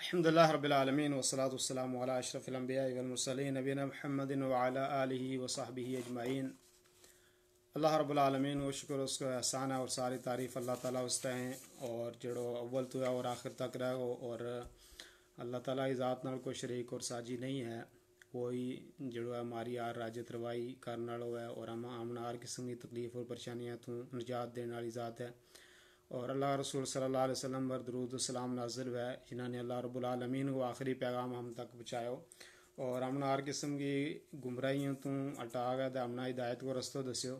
الحمد لله رب العالمين والصلاة والسلام على أشرف الأنبياء والمرسلين نبينا محمد وعلى آله وصحبه أجمعين اللہ رب العالمین و شکر اس کو احسان ہے اور ساری تعریف اللہ تعالیٰ استا ہیں اور جڑو اول تو ہے اور آخر تک رہو اور اللہ تعالیٰ کی ذات نال کوئی شریک اور ساجی نہیں ہے کوئی ہے ہماری آر راجت روائی کرنے والا ہے اور ہم امن ہر قسم کی تکلیف اور پریشانیاں تو نجات دینے والی ذات ہے اور اللہ رسول صلی اللہ علیہ وسلم پر درود السلام نازل ہے جنہوں نے اللہ رب العالمین کو آخری پیغام ہم تک پہنچایا اور ہم نے ہر قسم کی گمراہیوں تو اٹا گئے تو نے ہدایت کو رستوں دسو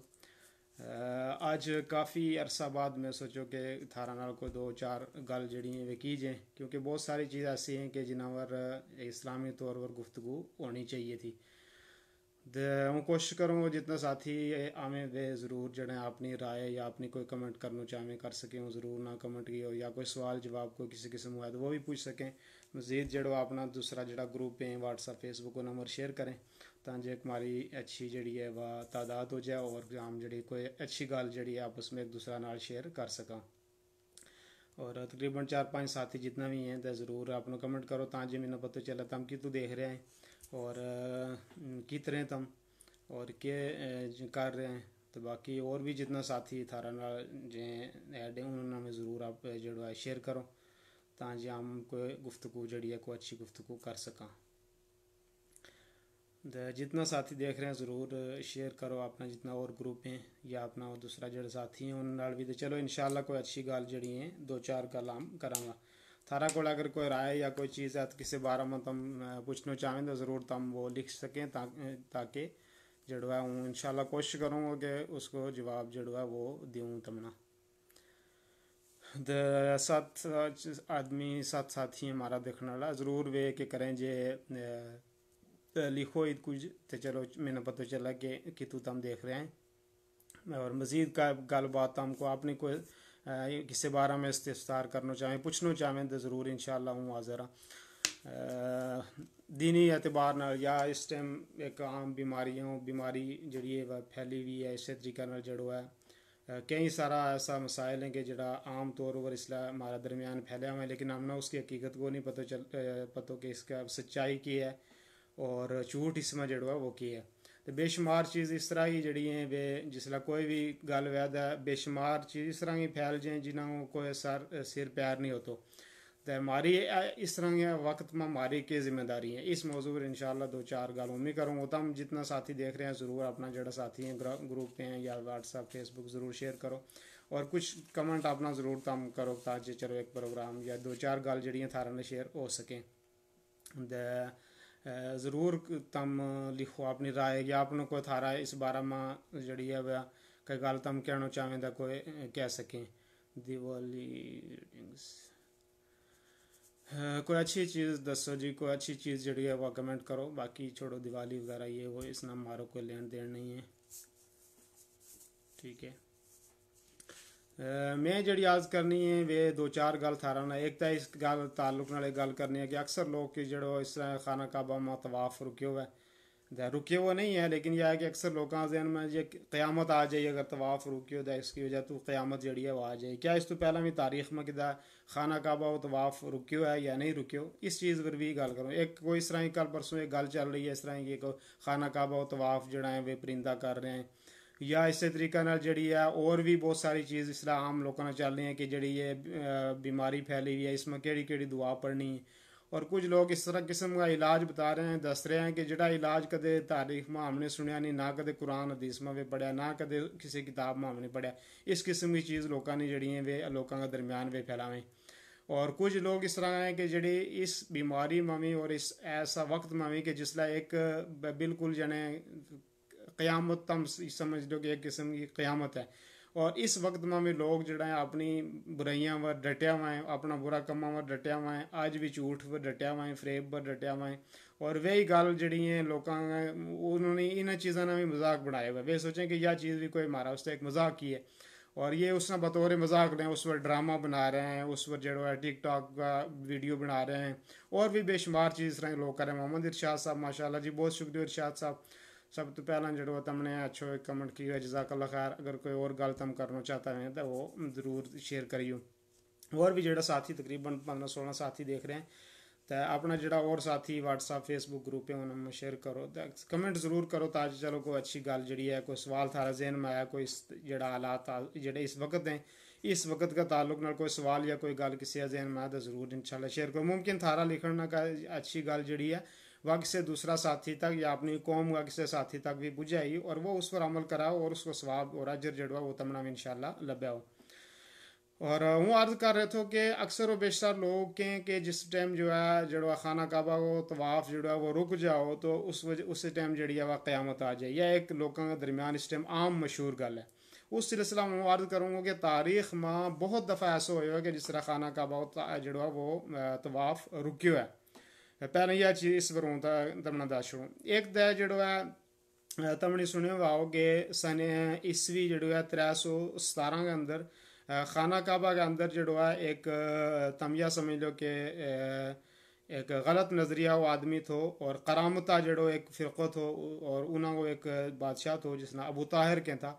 آج کافی عرصہ بعد میں سوچو کہ تھارا نال کو دو چار گل جڑی ہیں کی جائیں کیونکہ بہت ساری چیز ایسی ہیں کہ جنہاں پر اسلامی طور پر گفتگو ہونی چاہیے تھی હું કોશિશ કरूँगा जितना साथी आवे वे ज़रूर जड़े अपनी राय या अपनी कोई कमेंट करना चाहें कर सकें हूँ ज़रूर ना कमेंट किया हो या कोई सवाल जवाब कोई किसी किस्म हुआ तो वो भी पूछ सकें मज़ीद जड़ो अपना दूसरा जड़ा ग्रुप है व्हाट्सअप फेसबुक को नंबर शेयर करें ਤਾਂ ਜੇ ਹਮਾਰੀ ਅੱਛੀ ਜਿਹੜੀ ਹੈ ਵਾ ਤਾਦਾਦ ਹੋ ਜਾਏ ਔਰ ਆਮ ਜਿਹੜੀ ਕੋਈ ਅੱਛੀ ਗੱਲ ਜਿਹੜੀ ਹੈ ਆਪਸ ਵਿੱਚ ਇੱਕ ਦੂਸਰਾ ਨਾਲ ਸ਼ੇਅਰ ਕਰ ਸਕਾਂ ਔਰ ਤਕਰੀਬਨ 4-5 ਸਾਥੀ ਜਿੰਨਾ ਵੀ ਹੈ ਤਾਂ ਜ਼ਰੂਰ ਆਪ ਨੂੰ ਕਮੈਂਟ ਕਰੋ ਤਾਂ ਜੇ ਮੈਨੂੰ ਪਤਾ ਚੱਲਾ ਤਾਂ ਕਿ ਤੂੰ ਦੇਖ ਰਿਹਾ ਹੈ اور اور تم کے کر رہے ہیں تو باقی اور بھی جتنا ساتھی تھارا ایڈ ہیں انہوں نے ضرور آپ جڑو ہے شیئر کرو تاں تاج ہم کو گفتگو جڑی ہے کو اچھی گفتگو کر سکا جتنا ساتھی دیکھ رہے ہیں ضرور شیئر کرو اپنا جتنا اور گروپ ہیں یا اپنا اور دوسرا جا ساتھی ہیں نے بھی تو چلو انشاءاللہ کوئی اچھی گال جڑی ہیں دو چار گال آم کرانگا گا تھارا کو اگر کوئی رائے یا کوئی چیز ہے کسی بارے میں تم پوچھنا چاہیں تو ضرور تم وہ لکھ سکیں تاکہ جو ان شاء اللہ کوشش کروں گا کہ اس کو جواب جو وہ دیوں تمنا سات آدمی سات ساتھی ہمارا دیکھنے والا ضرور وے کہ کریں جے لکھو کچھ تو چلو میں نے پتہ چلا کہ کہ تو تم دیکھ رہے ہیں اور مزید گل بات تم کو اپنی کوئی کسے بارہ میں استفسار کرنا چاہیں پوچھنا چاہیں تو ضرور ان شاء اللہ ہوں حاضر ہاں دینی اعتبار نال یا اس ٹائم ایک عام بیماری بیماری جڑی ہے پھیلی ہوئی ہے اسی طریقے ہے کئی سارا ایسا مسائل ہیں کہ جڑا عام طور پر لیے ہمارا درمیان پھیلیا ہوا ہے لیکن ہم نے اس کی حقیقت کو نہیں پتہ چل پتہ کہ اس کا سچائی کی ہے اور جھوٹ اس میں ہے وہ کی ہے بے شمار چیز اس طرح ہی جڑی ہے بے جسل کوئی بھی گل وی ہے بے شمار چیز اس طرح ہی پھیل جائے جنہوں کو سر سر پیر نہیں ہو تو ماری اس طرح وقت میں ماری کی ذمہ داری ہے اس موضوع پر ان شاء اللہ دو چار گی کروں تم جتنا ساتھی دیکھ رہے ہیں ضرور اپنا ساتھی ہے گروپ پہ ہیں یا واٹسپ فیسبوک ضرور شیئر کرو اور کچھ کمنٹ اپنا ضرور تم کرو تاکہ چلو ایک پروگرام یا دو چار گل سارے شیئر ہو سکیں دین ضرور تم لکھو اپنی رائے یا اپنا کوئی تھارہ اس بارہ میں جڑی ہے گل تم کہنا چاہیں دا کوئی کہہ سکیں دیوالی کوئی اچھی چیز دسو جی کوئی اچھی چیز جڑی ہے وہ کمنٹ کرو باقی چھوڑو دیوالی وغیرہ یہ وہ اس نام مارو کوئی لین دین نہیں ہے ٹھیک ہے میں جڑی آج کرنی ہے وہ دو چار گل تھارا نا ایک تا اس گل تعلق نال گل کرنی ہے کہ اکثر لوگ جس طرح خانہ کعبہ میں طواف رکے رکیو ہے رکے وہ نہیں ہے لیکن یہ ہے کہ اکثر لوگوں ذہن میں یہ قیامت آ جائے اگر طواف رکیو تو اس کی وجہ تو قیامت جڑی ہے وہ آ جائے کیا اس تو پہلا بھی تاریخ میں کہتا خانہ کعبہ وہ طواف رکے ہوا ہے یا نہیں رکے ہو اس چیز پر بھی گل کروں ایک کوئی اس طرح کل پرسوں ایک گل چل رہی ہے اس طرح کہ خانہ کعبہ و طواف جڑا ہے وہ پرندہ کر رہے ہیں یا اسی طریقے جڑی ہے اور بھی بہت ساری چیز اس طرح آم لوک چل رہی ہے کہ جی بیماری فیلی ہوئی ہے اس میں کہڑی کہڑی دعا پڑھنی اور کچھ لوگ اس طرح قسم کا علاج بتا رہے ہیں دس رہے ہیں کہ جڑا علاج کدے تاریخ میں ہم نے سنیا نہیں نہ کدے قرآن حدیث میں پڑھیا نہ کدے کسی کتاب میں ہم نے پڑھیا اس قسم کی چیز لوگ نے جڑی ہیں وہ ہے درمیان وہ پھیلاویں اور کچھ لوگ اس طرح ہیں کہ جڑی اس بیماری میں بھی اور اس ایسا وقت میں بھی کہ جس لائن ایک بالکل جنے قیامت تم سمجھ لو کہ ایک قسم کی قیامت ہے اور اس وقت میں بھی لوگ جڑا ہے اپنی برائیاں پر ڈٹیا ہوا ہے اپنا برا کما پر ڈٹیا ہوا ہے آج بھی جھوٹ پر ڈٹیا ہوا ہے فریب پر ڈٹیا ہوا ہے اور گل جڑی ہیں لوکاں انہوں نے انہیں چیزوں نے بھی مذاق بنایا ہوئے بے سوچیں کہ یہ چیز بھی کوئی مارا اس سے ایک مذاق کی ہے اور یہ اس نے بطور مذاق لیں اس پر ڈرامہ بنا رہے ہیں اس پر جو ہے ٹک ٹاک کا ویڈیو بنا رہے ہیں اور بھی بے شمار چیز رہے لوگ کر رہے ہیں محمد ارشاد صاحب ماشاء اللہ جی بہت شکریہ ارشاد صاحب ਸਭ ਤੋਂ ਪਹਿਲਾਂ ਜਿਹੜਾ ਤੁਮਨੇ ਅੱਛਾ ਕਮੈਂਟ ਕੀਤਾ ਅੱਲਾ ਖੈਰ ਅਗਰ ਕੋਈ ਹੋਰ ਗੱਲ ਤੁਮ ਕਰਨਾ ਚਾਹਤਾ ਹੈ ਤਾਂ ਉਹ ਜ਼ਰੂਰ ਸ਼ੇਅਰ ਕਰਿਓ ਹੋਰ ਵੀ ਜਿਹੜਾ ਸਾਥੀ ਤਕਰੀਬਨ 15 16 ਸਾਥੀ ਦੇਖ ਰਹੇ ਹਨ ਤਾਂ ਆਪਣਾ ਜਿਹੜਾ ਹੋਰ ਸਾਥੀ WhatsApp Facebook ਗਰੁੱਪ ਹੈ ਉਹਨਾਂ ਨੂੰ ਸ਼ੇਅਰ ਕਰੋ ਕਮੈਂਟ ਜ਼ਰੂਰ ਕਰੋ ਤਾਂ ਅੱਜ ਚਲੋ ਕੋਈ ਅੱਛੀ ਗੱਲ ਜਿਹੜੀ ਹੈ ਕੋਈ ਸਵਾਲ ਥਾਰਾ ਜ਼ਿਹਨ ਮੈਂ ਆਇਆ ਕੋਈ ਜਿਹੜਾ ਹਾਲਾਤ ਜਿਹੜੇ ਇਸ ਵਕਤ ਹੈ ਇਸ ਵਕਤ ਦਾ ਤਾਲੁਕ ਨਾਲ ਕੋਈ ਸਵਾਲ ਜਾਂ ਕੋਈ ਗੱਲ ਕਿਸੇ ਜ਼ਿਹਨ ਮੈਂ ਦਾ ਜ਼ਰੂਰ ਇਨਸ਼ਾਅੱਲਾ ਸ਼ੇਅਰ ਕਰੋ ਮੁਮਕਿਨ ਥਾਰਾ ਲਿਖਣ ਨਾ ਕਾ ਅੱਛੀ ਗੱਲ ਜਿਹੜੀ ਹੈ وقت سے دوسرا ساتھی تک یا اپنی قوم و کسی ساتھی تک بھی بجھائی اور وہ اس پر عمل کراؤ اور اس کو ثواب اور اجر جڑوا وہ تمنا میں انشاءاللہ لبیا ہو اور ہوں عرض کر رہے تھے کہ اکثر و بیشتر لوگ کہیں کہ جس ٹائم جو ہے جڑوا خانہ کعبہ ہو طواف جڑوا وہ رک جاؤ تو اس ٹائم جڑی ہے وہ قیامت آ جائے یہ ایک لوگوں کے درمیان اس ٹائم عام مشہور گل ہے اس سلسلہ میں عرض کروں گا کہ تاریخ ماں بہت دفعہ ایسا ہو کہ جس طرح خانہ کعبہ جڑوا وہ طواف رکیو ہے پہلے یہ چیز پر ہوں دمنا دا شروع ایک دا جڑو ہے تمنی نے سنے ہوا گے سنے سن عیسوی جو ہے ترہ سو ستارہ کے اندر خانہ کعبہ کے اندر ہے ایک تمیہ سمجھ لو کہ ایک غلط نظریہ وہ آدمی تھو اور کرامتا جڑو ایک فرقہ تھو اور انہوں کو ایک بادشاہ تھو جس نے ابو طاہر کے تھا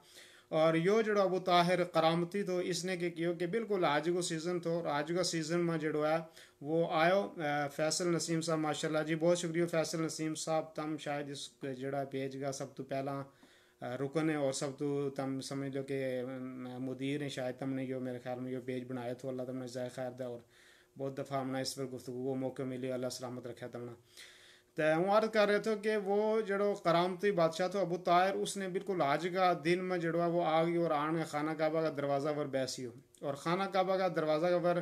اور یو جڑو ابو طاہر کرامتی تو اس نے کہ کیوں کہ بالکل آج کو سیزن تو اور آج کا سیزن میں جڑو ہے وہ آو فیصل نسیم صاحب ماشاء اللہ جی بہت شکریہ فیصل نسیم صاحب تم شاید اس جڑا پیج گا سب تو پہلا رکن ہے اور سب تو تم سمجھ لو کہ مدیر ہیں شاید تم نے جو میرے خیال میں یہ پیج بنایا تو اللہ تم نے ذائقہ دا اور بہت دفعہ ہم نے اس پر گفتگو وہ موقع ملی اللہ سلامت رکھا تم نے تو ہم عرض کر رہے تھے کہ وہ جڑو کرامتی بادشاہ تھا ابو طاہر اس نے بالکل آج کا دن میں جڑوا وہ آ گئی اور آن میں خانہ کعبہ کا دروازہ ور بیسی ہو اور خانہ کعبہ کا دروازہ ور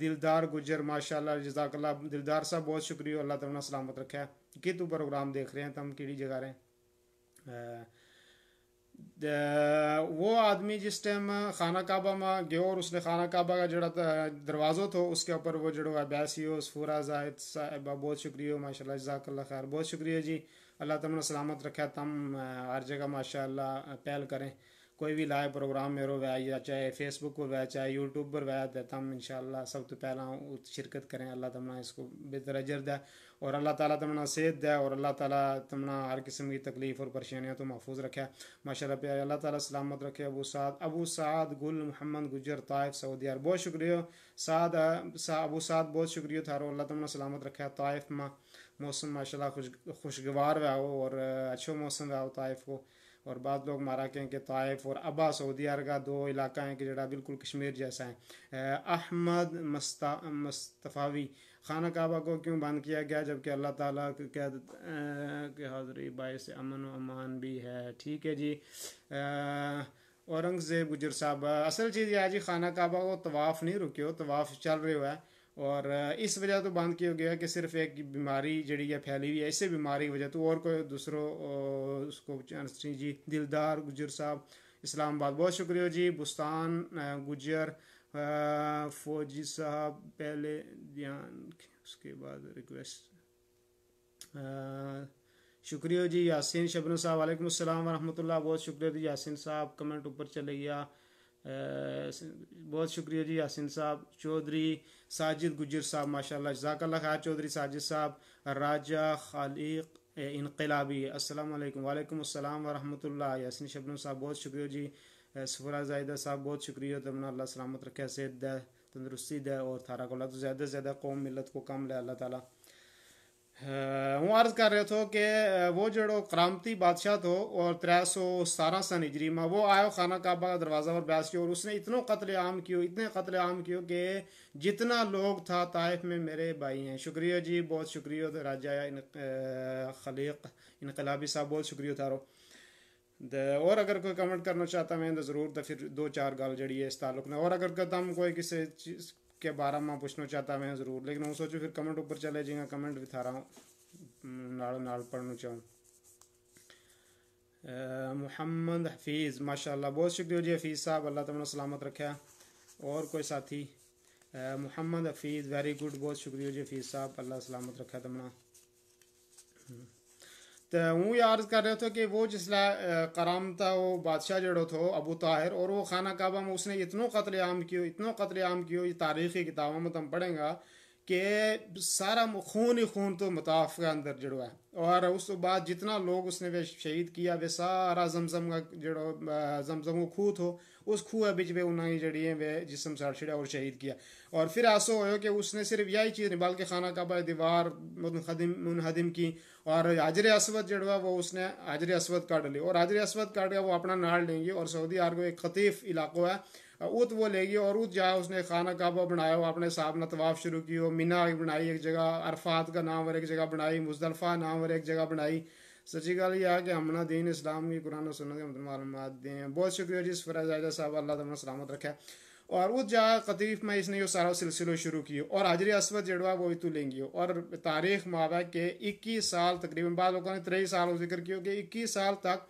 دلدار گجر ماشاء اللہ جزاک اللہ دلدار صاحب بہت شکریہ اللہ تعالیٰ سلامت رکھا کہ تو پروگرام دیکھ رہے ہیں تم کیڑی جگہ رہے ہیں وہ آدمی جس ٹائم خانہ کعبہ میں گیا اور اس نے خانہ کعبہ کا جڑا دروازہ تھا اس کے اوپر وہ جڑو بیاسی ہو سفورہ زاہد صاحبہ بہت شکریہ ماشاء اللہ جزاک اللہ خیر بہت شکریہ جی اللہ تعالیٰ سلامت رکھا تم ہر جگہ ماشاء اللہ پہل کریں کوئی بھی لائیو پروگرام میرا ہوا یا چاہے فیس بک پر ہوئے چاہے یوٹیوب پر وی تم ان شاء اللہ سب تو پہلا شرکت کریں اللہ تمنا اس کو بے ترجر دے اور اللہ تعالیٰ تمنا صحت دے اور اللہ تعالیٰ تمنا ہر قسم کی تکلیف اور پریشانیاں تو محفوظ رکھے ماشاء اللہ پیار اللہ تعالیٰ سلامت رکھے ابو سعد ابو سعد گل محمد گجر طائف سعودی عرب بہت شکریہ سعد ابو سعد بہت شکریہ تھا اللہ تمنا سلامت رکھے طائف ماں موسم ماشاء اللہ خوش خوشگوار رہا ہو اور اچھا موسم رہا ہو طائف کو اور بعض لوگ مارا کہیں کہ طائف اور ابا سعودی عرب کا دو علاقہ ہیں کہ جڑا بالکل کشمیر جیسا ہے احمد مست مصطفی خانہ کعبہ کو کیوں بند کیا گیا جب کہ اللہ تعالیٰ کہ حاضری باعث امن و امان بھی ہے ٹھیک ہے جی اورنگزیب گجر صاحب اصل چیز یہ ہے جی خانہ کعبہ کو طواف نہیں رکیو طواف چل رہے ہوا ہے اور اس وجہ تو بند کیا ہو گیا کہ صرف ایک بیماری جڑی ہے پھیلی ہوئی ہے ایسے بیماری کی وجہ تو اور کوئی دوسروں اس کو جی دلدار گجر صاحب اسلام آباد بہت شکریہ جی بستان گجر فوجی صاحب پہلے دھیان اس کے بعد ریکویسٹ شکریہ جی یاسین شبن صاحب وعلیکم السلام ورحمۃ اللہ بہت شکریہ جی یاسین صاحب کمنٹ اوپر چلے گیا بہت شکریہ جی یاسین صاحب چودھری ساجد گجر صاحب ماشاء اللہ اللہ خیر چودھری ساجد صاحب راجہ خالیق انقلابی السلام علیکم وعلیکم السلام ورحمۃ اللہ یاسین شبنم صاحب بہت شکریہ جی سفرا زائدہ صاحب بہت شکریہ اللہ سلامت رکھے سید دے تندرستی دے اور تھارا کو اللہ تو زیادہ سے زیادہ قوم ملت کو کم لے اللہ تعالیٰ ہاں، ہوں عرض کر رہے تھو کہ وہ جڑو کرامتی بادشاہ تھو اور ترا سو ستارہ اجری میں وہ آئے خانہ کعبہ کا دروازہ پر بیاس کی اور اس نے اتنوں قتل عام کیوں اتنے قتل عام کیوں کہ جتنا لوگ تھا طائف میں میرے بھائی ہیں شکریہ جی بہت شکریہ راجہ خلیق انقلابی صاحب بہت شکریہ تھا رو اور اگر کوئی کمنٹ کرنا چاہتا میں تو ضرور پھر دو چار گال جڑی ہے اس تعلق میں اور اگر کہتا کوئی کسی چیز کے بارہ پوچھنا چاہتا میں ضرور لیکن وہ سوچو پھر کمنٹ اوپر چلے جیسے کمنٹ بھی تھارا نالوں پڑھنا چاہوں محمد حفیظ ماشاءاللہ بہت شکریہ جی حفیظ صاحب اللہ تعالیٰ سلامت رکھا اور کوئی ساتھی محمد حفیظ ویری گڈ بہت شکریہ جی حفیظ صاحب اللہ سلامت رکھا تمنا تو ہوں یہ عرض کر رہے تھے کہ وہ جس تھا وہ بادشاہ جڑو تھو ابو طاہر اور وہ خانہ کعبہ میں اس نے اتنوں قتل عام کیوں اتنوں قتل عام کیوں یہ تاریخی کتابوں میں تم پڑھیں گا کہ سارا خون ہی خون تو مطاف کے اندر جڑو ہے اور اس تو بعد جتنا لوگ اس نے بے شہید کیا بھائی سارا زمزم کا جڑو زمزم کو خو اس خوہ بچ میں انہیں وہ جسم ساڑھ چھڑے اور شہید کیا اور پھر آسو ہو کہ اس نے صرف یہی چیز نبال کے خانہ کعبہ دیوار منحدم منہدم کی اور حاجر اسود جڑوا وہ اس نے حاجر اسود کاٹ لی اور حاجر اسود کاٹ گیا وہ اپنا نال لیں گی اور سعودی عرب ایک خطیف علاقہ ہے اوت وہ لے گی اور اوت جا اس نے خانہ کعبہ بنایا ہو اپنے صاحب نے طواف شروع کی ہو منا بنائی ایک جگہ عرفات کا نام اور ایک جگہ بنائی مزدلفہ نام اور ایک جگہ بنائی سچی گل یہ ہے کہ ہمنا دین اسلام کی قرآن و سنت مطلب معلومات دیں بہت شکریہ جس اس پر صاحب اللہ تعالیٰ سلامت رکھا ہے اور اس جا قطیف میں اس نے یہ سارا سلسلہ شروع کی اور حجری اسود جڑوا وہ تو لیں گی اور تاریخ ماں کے اکیس سال تقریباً بعض لوگوں نے ترئی سال ذکر کیا کہ اکیس سال تک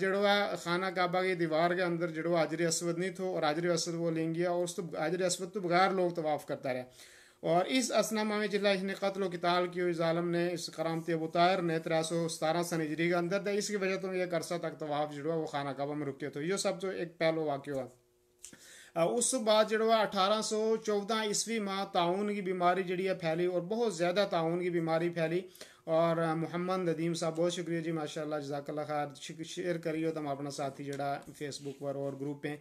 جڑوا ہے خانہ کعبہ کی دیوار کے اندر جڑوا حاجر اسود نہیں تھو اور حاجر اسود وہ لیں گیا اور اس تو حاجر اسود تو بغیر لوگ طواف کرتا رہا اور اس اسنہ میں جلا اس نے قتل و قتال کی اس ظالم نے اس کرامتی طاہر نے ترہ سو ستارہ سن ہجری کے اندر تھا اس کی وجہ تو یہ عرصہ تک طواف جڑوا وہ خانہ کعبہ میں رکے تھے یہ سب جو ایک پہلو واقعہ ہوا اس بعد جڑوا اٹھارہ سو چودہ عیسوی ماہ تعاون کی بیماری جڑی ہے پھیلی اور بہت زیادہ تعاون کی بیماری پھیلی اور محمد ندیم صاحب بہت شکریہ جی ماشاء اللہ جزاک اللہ خیر شیئر کریو تم اپنا ساتھی جڑا فیس بک پر اور گروپ ہیں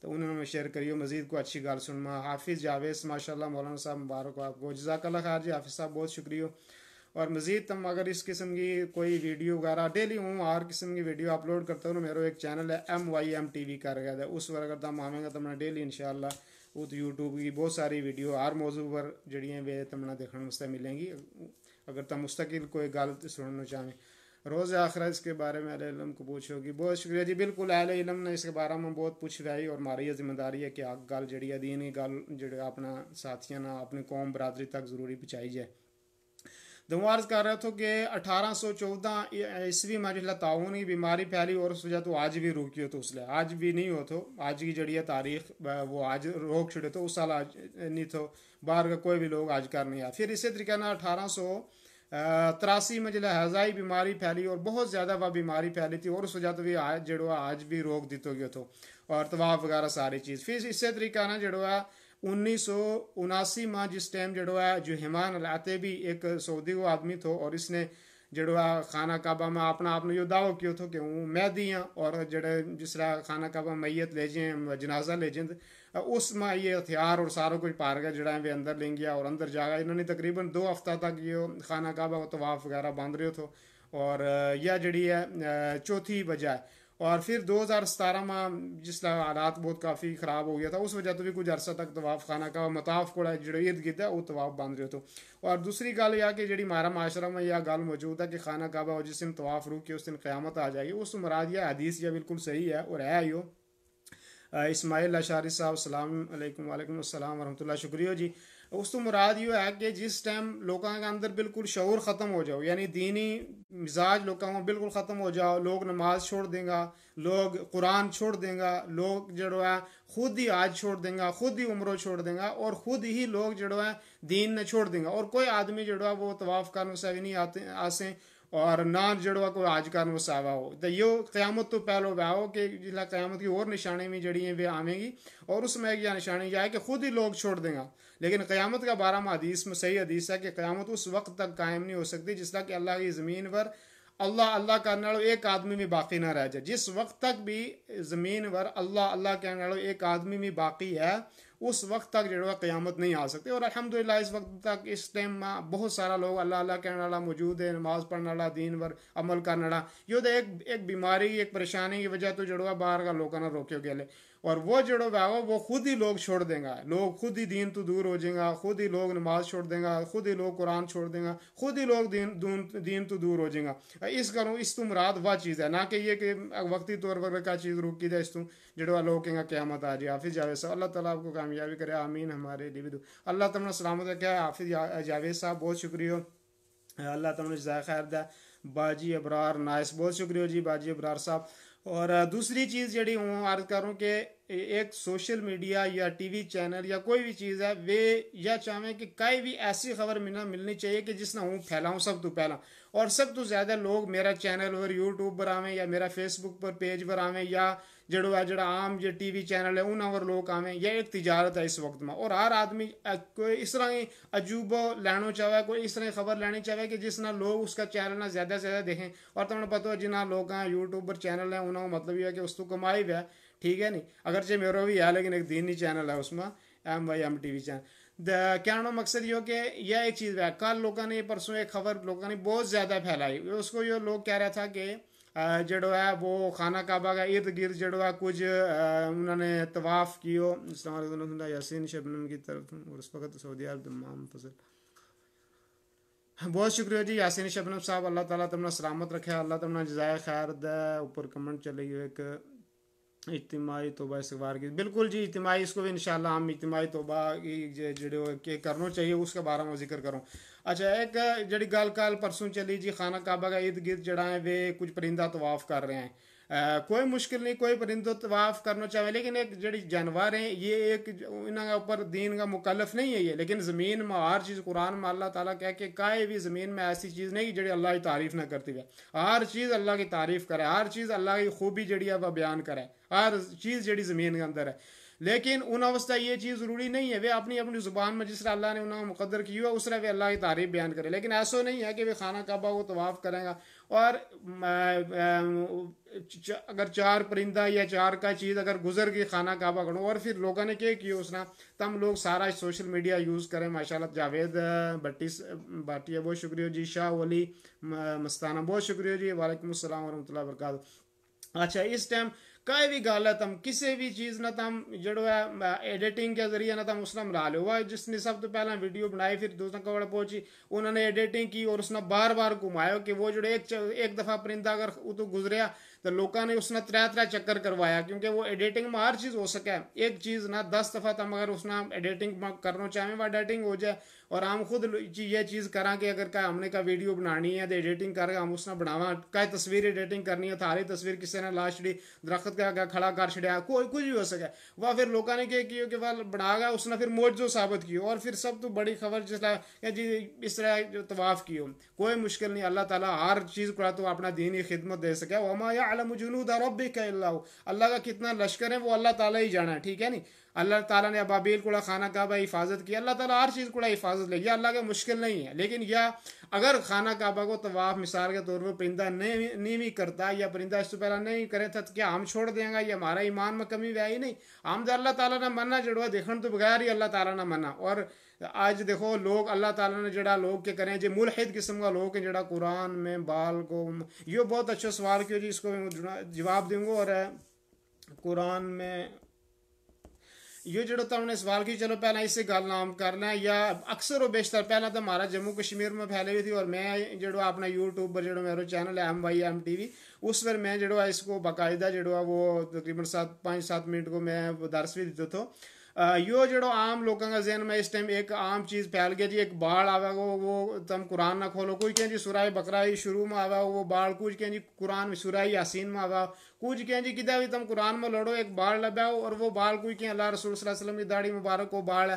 تو انہوں نے میں شیئر کریو مزید کو اچھی گال سنما حافظ جاویز ماشاء اللہ مولانا صاحب مبارک آپ کو جزاک اللہ خیر جی حافظ صاحب بہت شکریہ اور مزید تم اگر اس قسم کی کوئی ویڈیو وغیرہ ڈیلی ہوں ہر قسم کی ویڈیو اپلوڈ کرتا ہوں میرا ایک چینل ہے M Y M T V کر گیا تھا اس پر اگر تم گا گے تمہیں ڈیلی ان شاء اللہ وہ تو یو کی بہت ساری ویڈیو ہر موضوع پر جڑی ہیں وہ تمہیں دیکھنے ملیں گی اگر تم مستقل کوئی گل سننا چاہیں روز آخرہ اس کے بارے میں علیہ علم کو پوچھو گی بہت شکریہ جی بالکل اہل علم نے اس کے بارے میں بہت پوچھ رہی اور ہماری یہ ذمہ داری ہے کہ آگ گالی دینی گال جڑی اپنا ساتھیاں نہ اپنی قوم برادری تک ضروری پہنچائی جائے دموارز کر رہا تھا کہ اٹھارہ سو چودہ عیسوی میں جسے لعاون کی بیماری پھیلی اور اس وجہ تو آج بھی روکی ہو تو اس لیے آج بھی نہیں ہو تو آج کی جڑی ہے تاریخ وہ آج روک چھڑے تو اس سال آج نہیں تو باہر کا کوئی بھی لوگ آج کار نہیں آئے پھر اسی طریقے نا اٹھارہ سو تراسی میں جیسے ہزائی بیماری پھیلی اور بہت زیادہ وہ بیماری پھیلی تھی اور اس وجہ تو بھی آج جو آج بھی روک دیتو گیا تو اور طباف وغیرہ ساری چیز پھر اسی طریقہ نا جڑو ہے انیس سو اناسی میں جس ٹائم جو ہمان علاقے بھی ایک سعودی کو آدمی تھو اور اس نے خانہ کعبہ میں اپنا آپ نے یہ کیا تھا کہ ہوں میں ہاں اور جڑے جس طرح خانہ کعبہ میت لے جائیں جنازہ لے جائیں اس میں یہ ہتھیار اور سارا کچھ پار گیا اور اندر جا گیا انہوں نے تقریباً دو ہفتہ تک یہ خانہ کعبہ طواف وغیرہ باندھ رہے اتو اور یہ جڑی ہے چوتھی وجہ ہے اور پھر دو ہزار ستارہ ماہ جس طرح حالات بہت کافی خراب ہو گیا تھا اس وجہ تو بھی کچھ عرصہ تک طواف خانہ کا مطاف کوڑا ہے جو ارد گرد ہے وہ طواف باندھ رہے تو اور دوسری گل یہ کہ جڑی مارا معاشرہ میں یہ گل موجود ہے کہ خانہ کعبہ جس دن طواف روک کے اس دن قیامت آ جائے گی اس مراد یا حدیث یا بالکل صحیح ہے اور ہے ہی وہ اسماعیل اشاری صاحب السلام علیکم وعلیکم السلام ورحمۃ اللہ شکریہ جی اس تو مراد یہ ہے کہ جس ٹائم لوگوں کے اندر بالکل شعور ختم ہو جاؤ یعنی دینی مزاج لوگوں کو بالکل ختم ہو جاؤ لوگ نماز چھوڑ دیں گا لوگ قرآن چھوڑ دیں گا لوگ جڑو ہے خود ہی آج چھوڑ دیں گا خود ہی عمروں چھوڑ دیں گا اور خود ہی لوگ جڑو ہے دین نہ چھوڑ دیں گا اور کوئی آدمی جڑو ہے وہ طواف سے بھی نہیں آتے آسیں اور نہ کو آج سے آوا ہو تو یہ قیامت تو پہلو بہ ہو کہ جلا قیامت کی اور نشانیں بھی جڑی ہیں وہ آمیں گی اور اس میں یہ نشانی یہ ہے کہ خود ہی لوگ چھوڑ دیں گا لیکن قیامت کا بارہ حدیث میں صحیح حدیث ہے کہ قیامت اس وقت تک قائم نہیں ہو سکتی جس طرح کہ اللہ کی زمین پر اللہ اللہ کرنے والوں ایک آدمی بھی باقی نہ رہ جائے جس وقت تک بھی زمین پر اللہ اللہ کہنے والوں ایک آدمی بھی باقی ہے اس وقت تک جو قیامت نہیں آ سکتی اور الحمدللہ اس وقت تک اس ٹائم بہت سارا لوگ اللہ اللہ کہنے والا موجود ہے نماز پڑھنے والا دین پر عمل کرنے والا یہ تو ایک بیماری ایک پریشانی کی وجہ تو جڑوا باہر کا لوگوں نے روکے گئے اور وہ جڑو بھائی وہ خود ہی لوگ چھوڑ دیں گا لوگ خود ہی دین تو دور ہو جائیں گا خود ہی لوگ نماز چھوڑ دیں گا خود ہی لوگ قرآن چھوڑ دیں گا خود ہی لوگ دین تو دور ہو جائیں گا اس کروں اس تو مراد وہ چیز ہے نہ کہ یہ کہ وقتی طور پر کا کیا چیز روک کی جائے اس تو تم لوگ کہیں گا قیامت آ جائے حافظ جاوید صاحب اللہ تعالیٰ آپ کو کامیابی کرے آمین ہمارے دو اللہ تعالیٰ سلامت کیا ہے جاوید صاحب بہت شکریہ اللہ تعالیٰ جزائے ذائقہ دیا باجی ابرار نائس بہت شکریہ جی باجی ابرار صاحب اور دوسری چیز جڑی ہوں عرض کروں کہ ایک سوشل میڈیا یا ٹی وی چینل یا کوئی بھی چیز ہے وہ یا چاہیں کہ کئی بھی ایسی خبر ملنی چاہیے کہ جس نہ ہوں پھیلاؤں سب تو پھیلا اور سب تو زیادہ لوگ میرا چینل پر یوٹیوب پر آویں یا میرا فیس بک پر پیج پر آویں یا جڑو ہے جڑا عام جو ٹی وی چینل ہے انہوں پر لوگ آویں یہ ایک تجارت ہے اس وقت میں اور ہر آدمی کوئی اس طرح عجوبہ لینا چاہے کوئی اس طرح خبر لینی چاہے کہ جس نہ لوگ اس کا چینل نہ زیادہ سے زیادہ دیکھیں اور تمہیں پتہ ہو جنہاں لوگ ہیں یوٹیوبر چینل ہیں انہوں مطلب یہ ہے کہ اس تو کمائی بھی ہے ٹھیک ہے نہیں اگرچہ میرا بھی ہے لیکن ایک دینی چینل ہے اس میں M Y M T V channel کہنا مقصد یہ ہو کہ یہ ایک چیز ہے کل لوگوں نے پرسوں ایک خبر لوگوں نے بہت زیادہ پھیلائی اس کو یہ لوگ کہہ رہا تھا کہ جڑو ہے وہ خانہ کعبہ کا ارد گرد جڑو ہے کچھ انہوں نے طواف کیو اسلام علیہ یاسین شبنم کی طرف اور اس وقت سعودی عرب تمام فضل بہت شکریہ جی یاسین شبنم صاحب اللہ تعالیٰ تمنا سلامت رکھے اللہ تمنا جزائے خیر دے اوپر کمنٹ چلے گی ایک اجتماعی توبہ استغفار کی بالکل جی اجتماعی اس کو بھی انشاءاللہ ہم اجتماعی توبہ کی جڑے کرنا چاہیے اس کے بارے میں ذکر کروں اچھا ایک جی گال پرسوں چلی جی خانہ کعبہ کا ارد گرد جڑا ہے وہ کچھ پرندہ طواف کر رہے ہیں کوئی مشکل نہیں کوئی پرندوں طواف کرنا چاہے لیکن ایک جڑی جانور ہیں یہ ایک انہوں کے اوپر دین کا مکلف نہیں ہے یہ لیکن زمین میں ہر چیز قرآن میں اللہ تعالیٰ کہہ کہ کائے بھی زمین میں ایسی چیز نہیں جڑی اللہ کی تعریف نہ کرتی ہے ہر چیز اللہ کی تعریف کرے ہر چیز اللہ کی خوبی جڑی ہے وہ بیان کرے ہر چیز جڑی زمین کے اندر ہے لیکن ان اوسط یہ چیز ضروری نہیں ہے وہ اپنی اپنی زبان میں جس طرح اللہ نے انہوں مقدر کی ہوا اس طرح وہ اللہ کی تعریف بیان کرے لیکن ایسا نہیں ہے کہ وہ خانہ کعبہ کو طواف کرے گا اور اگر چار پرندہ یا چار کا چیز اگر گزر گئی خانہ کعبہ کروں اور پھر لوگوں نے کیا کیا اس نے تم لوگ سارا سوشل میڈیا یوز کریں ماشاءاللہ جاوید بھٹی بھاٹیا بہت شکریہ جی شاہ ولی مستانہ بہت شکریہ جی وعلیکم السلام ورحمۃ اللہ وبرکاتہ اچھا اس ٹائم کئی بھی گالا تم کسی بھی چیز نہ تم جڑو ہے ایڈیٹنگ کے ذریعے نہ تم اس نے جس نے سب تو پہلا ویڈیو بنائی پھر دوسرا کبڑ پہنچی انہوں نے ایڈیٹنگ کی اور اس نے بار بار گھمایا کہ وہ جڑے ایک دفعہ پرندہ اگر وہ تو گزریا تو لوکاں نے اس نے ترہ ترہ چکر کروایا کیونکہ وہ ایڈیٹنگ میں ہر چیز ہو سکے ایک چیز نہ دس دفعہ تم اگر اس نے ایڈیٹنگ کرنا چاہیں جائے اور ہم خود جی یہ چیز کرا کہ اگر کا ہم نے کہا ویڈیو بنانی ہے ایڈیٹنگ کرے ہم اس نے بڑھاوا کہ تصویر ایڈیٹنگ کرنی ہے تھاری تصویر تصویر نے لا چھڑی درخت کر کھڑا کر چھڑیا کوئی کچھ بھی ہو سکے وہ پھر لوگوں نے کہے کیا کہ وہ بنا گیا اس نے پھر موجزو ثابت کی اور پھر سب تو بڑی خبر جس طرح کہ جی اس طرح جو طواف کی ہو کوئی مشکل نہیں اللہ تعالیٰ ہر چیز کو تو اپنا دینی خدمت دے سکے اما یا المجھول ادھر اب بھی اللہ اللہ کا کتنا لشکر ہے وہ اللہ تعالیٰ ہی جانا ہے ٹھیک ہے نہیں اللہ تعالیٰ نے ابابیل کوڑا خانہ کعبہ حفاظت کی اللہ تعالیٰ ہر چیز کوڑا حفاظت لے یہ اللہ کا مشکل نہیں ہے لیکن یا اگر خانہ کعبہ کو طواف مثال کے طور پر پرندہ نہیں بھی کرتا یا پرندہ اس سے پہلے نہیں کرے تھا کیا ہم چھوڑ دیں گا یہ ہمارا ایمان میں کمی بھی آئی نہیں ہم تو اللہ تعالیٰ نے مننا جڑوا دیکھن تو بغیر ہی اللہ تعالیٰ نے منع اور آج دیکھو لوگ اللہ تعالیٰ نے جڑا لوگ کے کریں جی ملحد قسم کا لوگ ہیں جڑا قرآن میں بال کو یہ بہت اچھا سوال کیوں جی اس کو جواب دوں گا اور قرآن میں یہ جڑا تم نے سوال کی چلو پہ اس سے گل نام کرنا ہے یا اکثر و بیشتر پہلا تو ہمارا جموں کشمیر میں پھیلے ہوئی تھی اور میں اپنے اپنا یوٹیوب پر میرا چینل ہے M Y M T V اس پر میں اس کو باقاعدہ وہ تقریباً سات پانچ سات منٹ کو میں درس بھی دیتا تھا یو جڑو عام لوگوں کا ذہن میں اس ٹائم ایک عام چیز پھیل گیا جی ایک باڑ آوا گو وہ تم قرآن نہ کھولو کوئی کہیں جی سورہ بقرہ شروع میں آیا وہ باڑ کچھ کہیں جی قرآن سورہ یاسین میں آیا ہو کچھ کہیں جی بھی جی تم قرآن میں لڑو ایک باڑ لباؤ اور وہ بال کوئی کہیں اللہ رسول صلی اللہ علیہ وسلم کی داڑھی مبارک وہ باڑ ہے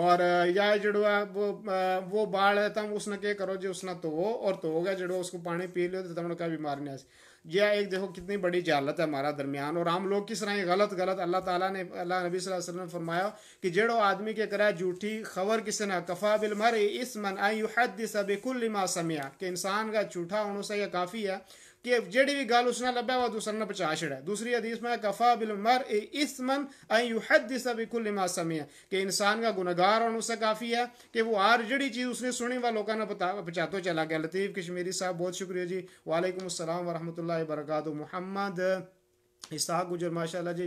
اور یا جڑو ہے وہ باڑ ہے تم اس نے کہ کرو جی اس نے تو اور تو گیا جڑو اس کو پانی پی لو تو تم کہا بیمار نہیں آسی یہ ایک دیکھو کتنی بڑی جہالت ہے ہمارا درمیان اور ہم لوگ کس طرح غلط غلط اللہ تعالیٰ نے اللہ نبی صلی اللہ علیہ وسلم نے فرمایا کہ جڑو آدمی کے کرا جھوٹھی خبر کس نہ کفا بالمر اس من آئی دس ابل لما سمیا کہ انسان کا جھوٹا ہونے سے یہ کافی ہے کہ جڑی بھی گال اس نے لبے وہ دوسرا نہ پچا چھڑا ہے دوسری حدیث میں کفا بالمرء اے اسمن ای یحدث بکل ما سمع کہ انسان کا گنہگار ہونا اسے کافی ہے کہ وہ ہر جڑی چیز اس نے سنی وہ لوکاں نے بتا تو چلا گیا لطیف کشمیری صاحب بہت شکریہ جی وعلیکم السلام ورحمۃ اللہ وبرکاتہ محمد اسحاق گجر ماشاءاللہ جی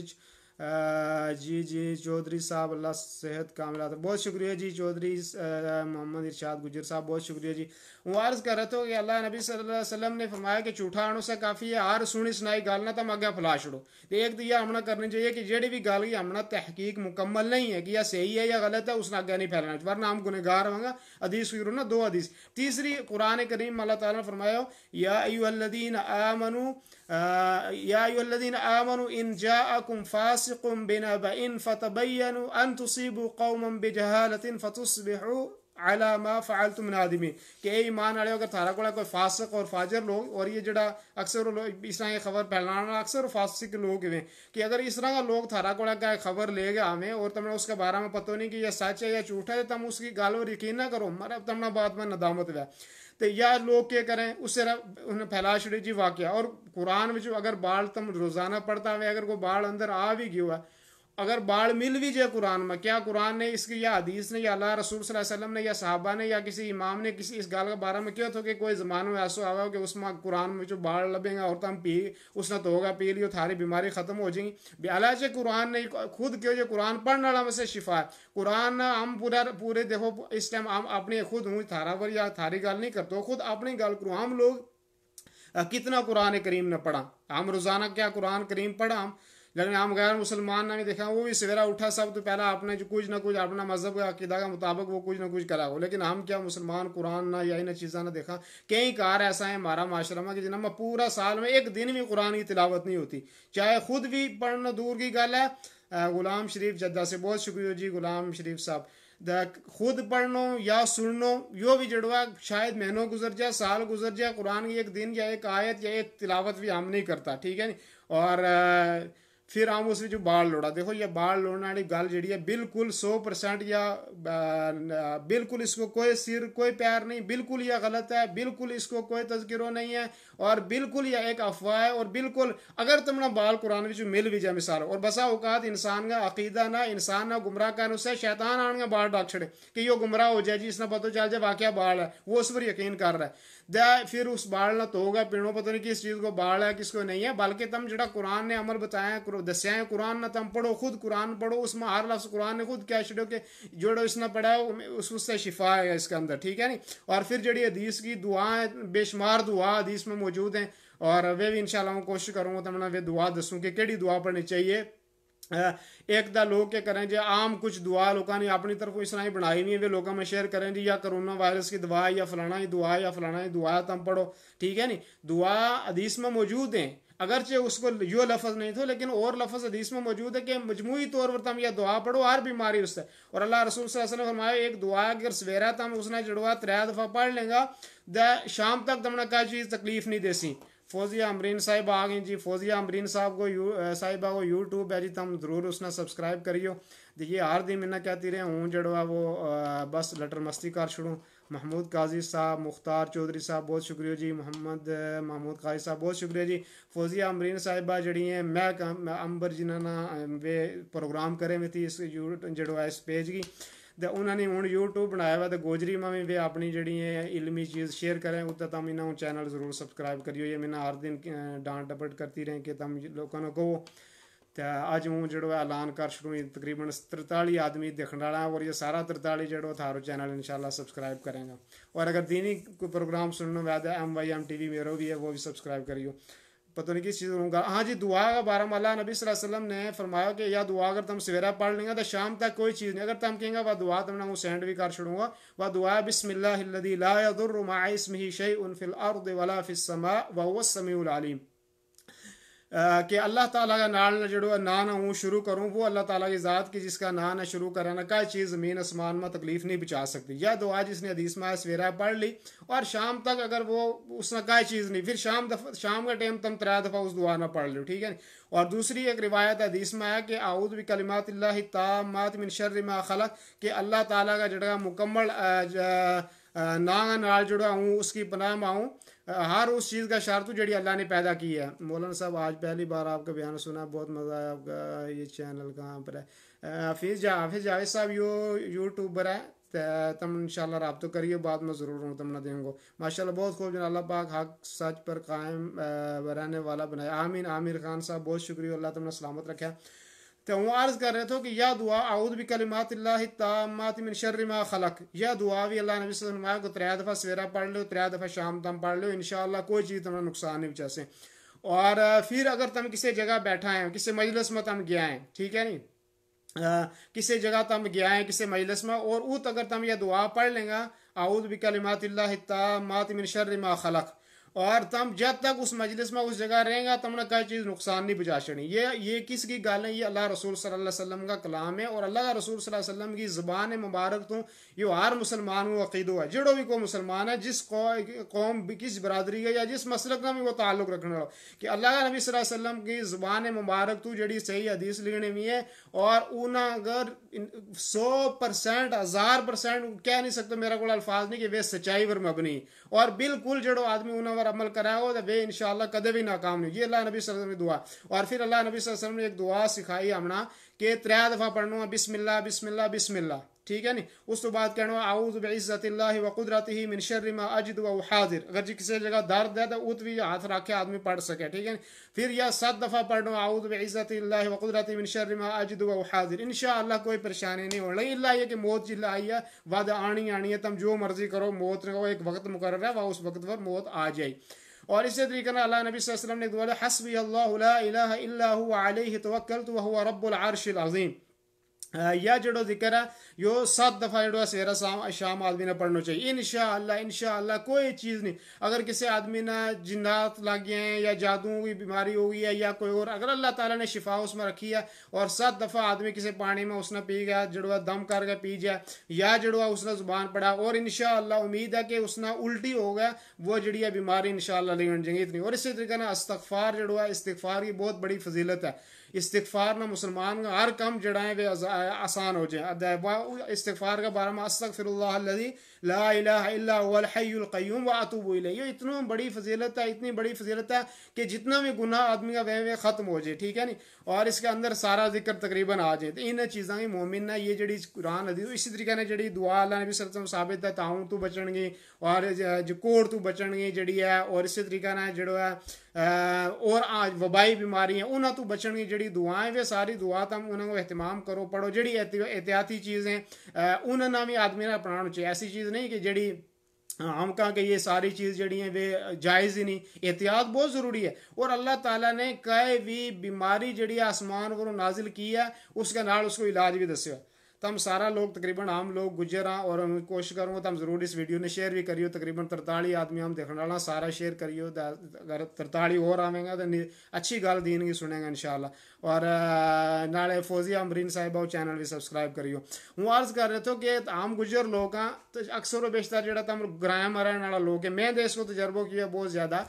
جی جی چودھری صاحب اللہ صحت کام بہت شکریہ جی چودھری محمد ارشاد گجر صاحب بہت شکریہ جی وہ کر رہا تھا کہ اللہ نبی صلی اللہ علیہ وسلم نے فرمایا کہ جھوٹا آنوں سے کافی ہے آر سنی سنائی نہ تم پھلا چھڑو چھوڑو ایک تو یہ ہمنا کرنی چاہیے کہ جیڑی بھی گال کی ہمنا تحقیق مکمل نہیں ہے کہ یا صحیح ہے یا غلط ہے اس نے اگے نہیں پھیلانا ہم گنگاہ ہوں گا عدیث ہوئی نا دو حدیث تیسری قرآن کریم اللہ تعالیٰ نے فرمایا یا الذین آمنو یا الذین آمنوا ان جاءکم فاسق بنبأ فتبینوا ان تصيبوا قوما بجہالة فتصبحوا علی ما فعلتم نادمین کہ اے ایمان والے اگر تھارا کولا کوئی فاسق اور فاجر لوگ اور یہ جڑا اکثر لوگ اس طرح کی خبر پھیلانا اکثر فاسق لوگ ہیں کہ اگر اس طرح کا لوگ تھارا کولا کا خبر لے گیا ہمیں اور تمہیں اس کے بارے میں پتہ نہیں کہ یہ سچ ہے یا جھوٹ ہے تم اس کی گال اور یقین نہ کرو مرا تمنا بات میں ندامت ہوا تو یا لوگ کیا کریں اس سے انہیں پھیلا شری جی واقعہ اور قرآن میں جو اگر بال تم روزانہ پڑھتا ہوئے اگر کوئی بال اندر آ بھی گیا ہوا اگر باڑ مل بھی جائے قرآن میں کیا قرآن نے اس کی یا حدیث نے یا اللہ رسول صلی اللہ علیہ وسلم نے یا صحابہ نے یا کسی امام نے کسی اس گال کے بارے میں کیا تھا کہ کوئی زمانہ میں ایسا ہوا ہو کہ اس میں قرآن میں جو باڑ لبیں گا اور تم پی اس نے تو ہوگا پی لیو تھاری بیماری ختم ہو جائیں گی اللہ جی قرآن نے خود کیوں جو قرآن پڑھنے والا میں سے شفا ہے قرآن ہم پورا پورے دیکھو اس ٹائم ہم اپنی خود ہوں تھارا پر یا تھاری گال نہیں کرتے خود اپنی گال کروں ہم لوگ کتنا قرآن کریم نے پڑھا ہم روزانہ کیا قرآن کریم پڑھا ہم لیکن ہم غیر مسلمان نے بھی دیکھا وہ بھی سویرا اٹھا سب تو پہلا اپنے کچھ نہ کچھ اپنا مذہب کا عقیدہ کا مطابق وہ کچھ نہ کچھ کرا ہو لیکن ہم کیا مسلمان قرآن نہ یا ان چیزاں نہ دیکھا کئی کار ایسا ہے ہمارا معاشرہ میں کہ میں پورا سال میں ایک دن بھی قرآن کی تلاوت نہیں ہوتی چاہے خود بھی پڑھنا دور کی گل ہے غلام شریف جدہ سے بہت شکریہ جی غلام شریف صاحب خود پڑھنو یا سننو یو بھی جڑوا شاید مہینوں گزر جائے سال گزر جائے قرآن کی ایک دن یا ایک آیت یا ایک تلاوت بھی ہم نہیں کرتا ٹھیک ہے نہیں جی؟ اور پھر اُن اس باڑ لیٹا دکھو جی باڑ لڑنے والی گڑی ہے بالکل سو پرسینٹ یا بالکل اس کو سر کوئی پیر نہیں بالکل یہ غلط ہے بالکل اس کو تذکرو نہیں ہے اور بالکل یہ ایک افواہ ہے اور بالکل اگر تم نہ بال قرآن بھی جو مل بھی جائے مثال اور بسا اوقات انسان کا عقیدہ نہ انسان نہ گمراہ کر اس سے شیتان آنے گا ڈاک چھڑے کہ یہ گمراہ ہو جائے جی اس نے پتہ چل جائے واقعہ بال ہے وہ اس پر یقین کر رہا ہے دہ پھر اس بال نہ تو ہوگا پینوں پتہ نہیں کس چیز کو بال ہے کس کو نہیں ہے بلکہ تم جڑا قرآن نے عمل بتایا دسیا ہے قرآن نہ تم پڑھو خود قرآن پڑھو اس میں ہر لفظ قرآن نے خود کیا چھڑو کہ جوڑو اس نے پڑھا ہے اس سے شفا ہے اس کے اندر ٹھیک ہے نہیں اور پھر جڑی حدیث کی دعا ہے بے شمار دعا حدیث میں موجود ہیں اور وہ بھی انشاءاللہ ہوں کوشش کروں گا وہ دعا دسوں کہ کیڑی دعا پڑھنی چاہیے ایک دا لوگ کیا کریں جی عام کچھ دعا لوگوں نے اپنی طرف سنائی بنائی نہیں ہے وہ لوگوں میں شیئر کریں جی یا کرونا وائرس کی دعا یا فلانا ہی دعا یا فلانا ہی دعا تم پڑھو ٹھیک ہے نہیں دعا حدیث میں موجود ہیں اگرچہ اس کو یو لفظ نہیں تھا لیکن اور لفظ حدیث میں موجود ہے کہ مجموعی طور پر تم یہ دعا پڑھو ہر بیماری اس سے اور اللہ رسول صلی اللہ علیہ وسلم نے فرمایا ایک دعا اگر سویرا تم اس نے جڑوا تریا دفعہ پڑھ لیں گا شام تک تم نے کہا چیز تکلیف نہیں دیسی فوزیہ امرین صاحب آ گئیں جی فوزیہ امرین صاحب کو صاحبہ کو یوٹیوب ہے جی تم ضرور اس نے سبسکرائب کریو دیکھیے ہر دن میں کہتی رہے ہوں جڑوا وہ بس لٹر مستی کر چھوڑوں محمود قاضی صاحب مختار چودھری صاحب بہت شکریہ جی محمد محمود قاضی صاحب بہت شکریہ جی فوزیہ امرین صاحبہ جڑی ہیں محکم امبر جنہاں وے پروگرام کرے میں تھی اس جڑو جو ہے اس پیج کی تو انہوں نے ہوں یو ٹیوب بنایا ہوا تو گوجری میں بھی اپنی جڑی ہے علمی چیز شیئر کریں اتنا تم یہ نہ چینل ضرور سبسکرائب کری ہوئی میں ہر دن ڈانٹ ڈپٹ کرتی رہیں کہ تم لوگوں کو آج ہوں جڑو اعلان کر شروع گی تقریباً ترتالی آدمی دکھنے والا ہے اور یہ سارا ترتالی جڑو تھارو چینل انشاءاللہ سبسکرائب کریں گا اور اگر دینی کوئی پروگرام سننا میں M Y M T V میرو بھی ہے وہ بھی سبسکرائب کریو پتہ نہیں کس چیز ہوں گا ہاں جی دعا بارہ مالا نبی صلی اللہ علیہ وسلم نے فرمایا کہ یا دعا اگر تم سویرا پڑھ لیں گے تو شام تک کوئی چیز نہیں اگر تم کہیں گے دعا تم نے سینڈ بھی کر چڑوں گا وہ دعا بسم اللہ لا یضر فی فی الارض ولا السماء السمیع العلیم کہ اللہ تعالیٰ کا نال جڑو ہے نہ ہوں شروع کروں وہ اللہ تعالیٰ کی ذات کی جس کا نان ہے شروع کرانا کا چیز زمین اسمان میں تکلیف نہیں بچا سکتی یا دعا جس نے حدیث میں سویرا پڑھ لی اور شام تک اگر وہ اس نے کا چیز نہیں پھر شام دفعہ شام کا ٹائم تم ترا دفعہ اس دعا نہ پڑھ لو ٹھیک ہے اور دوسری ایک روایت حدیث میں ہے کہ آؤد بھی کلمات اللہ شر ما خلق کہ اللہ تعالیٰ کا جڑا مکمل نا نال جڑا ہوں اس کی پناہ میں آؤں ہر اس چیز کا شارتو جڑی اللہ نے پیدا کی ہے مولانا صاحب آج پہلی بار آپ کا بیان سنا بہت مزہ آیا آپ کا یہ چینل کہاں پر ہے جا حافظ جاوید صاحب یو یوٹیوبر ہے تم انشاءاللہ رابطہ کریے بات میں ضرور رہوں نہ دیں گو ماشاءاللہ بہت خوب اللہ پاک حق سچ پر قائم رہنے والا بنائے آمین عامر خان صاحب بہت شکریہ اللہ تم نے سلامت رکھا تو ہوں عرض کر رہے تھے کہ یا دعا اعوذ بکلمات اللہ تامات من شر ما خلق یا دعا بھی اللہ نبی صلی اللہ علیہ وسلم کہ تریا دفعہ سویرہ پڑھ لو تریا دفعہ شام تم پڑھ لو انشاءاللہ کوئی چیز تمہیں نقصان نہیں سے اور پھر اگر تم کسی جگہ بیٹھا ہے کسی مجلس میں تم گیا ہے ٹھیک ہے نہیں کسی جگہ تم گیا ہے کسی مجلس میں اور اوت اگر تم یہ دعا پڑھ لیں گا اعوذ بکلمات اللہ تامات من شر ما خلق اور تم جب تک اس مجلس میں اس جگہ رہیں گا تم نے کوئی چیز نقصان نہیں بجا چڑی یہ یہ کس کی گال ہے یہ اللہ رسول صلی اللہ علیہ وسلم کا کلام ہے اور اللہ رسول صلی اللہ علیہ وسلم کی زبان مبارک تو یہ ہر مسلمان وہ وقید ہے جڑو بھی کوئی مسلمان ہے جس قوم کس برادری ہے یا جس مسلک کا بھی وہ تعلق رکھنا کہ اللہ کا نبی صلی اللہ علیہ وسلم کی زبان مبارک تو جڑی صحیح حدیث لکھنے میں ہے اور اون اگر سو پرسینٹ ہزار پرسینٹ کہہ نہیں سکتے میرے کو الفاظ نہیں کہ وہ سچائی پر مبنی اور بالکل جڑو آدمی انہوں پر عمل کرایا ہو تو ان شاء اللہ کدے بھی ناکام نہیں یہ اللہ نبی صلی اللہ علیہ وسلم نے دعا اور پھر اللہ نبی صلی اللہ علیہ وسلم نے ایک دعا سکھائی ہمنا کہ تریا دفعہ پڑھنا بسم اللہ بسم اللہ بسم اللہ ٹھیک ہے نی تو بعد کہنا ہوا آؤ بے عزت الا و قدرتی ہی اجد و حاضر اگر جی کسی جگہ درد ہے تو اتوی بھی ہاتھ رکھ کے آدمی پڑھ سکے ٹھیک ہے نی پھر یا سات دفعہ پڑھنا اعوذ بعزت اللہ و قدرتی شر ما اجد و حاضر انشاءاللہ کوئی پریشانی نہیں اللہ یہ کہ موت جلہ جی آئی ہے وعد آنی آنی ہے تم جو مرضی کرو موت رہو ایک وقت مقرر ہے وہ اس وقت پر موت آ جائے وليس يدري كان الله النبي صلى الله عليه وسلم حسبي الله لا إله إلا هو عليه توكلت وهو رب العرش العظيم یا جڑو ذکر ہے یو سات دفعہ جڑو سہرا شام شام آدمی نے پڑھنا چاہیے انشاءاللہ انشاءاللہ کوئی چیز نہیں اگر کسی آدمی نے جنات لگی ہیں یا جادو کی بیماری ہو گئی ہے یا کوئی اور اگر اللہ تعالیٰ نے شفا اس میں رکھی ہے اور سات دفعہ آدمی کسی پانی میں اس نے پی گیا جوڑوا دم کر کے پی جائے یا جو اس نے زبان پڑھا اور انشاءاللہ امید ہے کہ اس نے الٹی ہو گیا وہ جڑی ہے بیماری انشاءاللہ شاء اللہ اتنی اور اسی طریقے نے استغفار جڑو ہے استغفار کی بہت بڑی فضیلت ہے استغفار نہ مسلمان کا ہر کام جڑائیں وہ آسان ہو جائیں استغفار کا بارہ میں لا الہ هو الحی القیوم و اتو الیہ یہ اتنا بڑی فضیلت ہے اتنی بڑی فضیلت ہے کہ جتنا بھی گناہ آدمی کا وہ ختم ہو جائے ٹھیک ہے نہیں اور اس کے اندر سارا ذکر تقریباً آ جائے تو ان چیزاں کی مومن نے یہ جڑی قرآن اسی طریقے نے جڑی دعا اللہ اللہ نبی صلی علیہ وسلم ثابت ہے تاؤں تو بچن بچنگ اور جکور تو بچن گی جڑی ہے اور اسی طریقہ نے جڑو ہے اور وبائی بیماری ہیں انہاں تو جڑی دعائیں وہ ساری دعا تم انہاں کو اہتمام کرو پڑھو جڑی احتیاطی چیزیں انہاں نے بھی آدمی نے اپنانا چاہیے ایسی چیز نہیں کہ جڑی ہاں، ہم کہاں کہ یہ ساری چیز جڑی ہیں وہ جائز ہی نہیں احتیاط بہت ضروری ہے اور اللہ تعالیٰ نے کیا بھی بیماری جڑی آسمان کو نازل کی ہے اس کے نال اس کو علاج بھی دسیا تو ہم سارا لوگ تقریباً ہم لوگ گجر ہاں اور کوشش کروں گا ہم ضرور اس ویڈیو نے شیئر بھی کریو تقریباً ترتالی آدمی ہم دیکھنے والا سارا شیئر کریو اگر ترتالی اور آویں گا تو اچھی گل کی سنے گا انشاءاللہ اور نالے فوزی امرین صاحب او چینل بھی سبسکرائب کریو ہوں عرض کر رہے تھے کہ عام گجر لوگ ہاں تو اکثر و بیشتر جڑا تم گرائم رہنے والا لوگ ہے میں دیس کو تجربہ کیا بہت زیادہ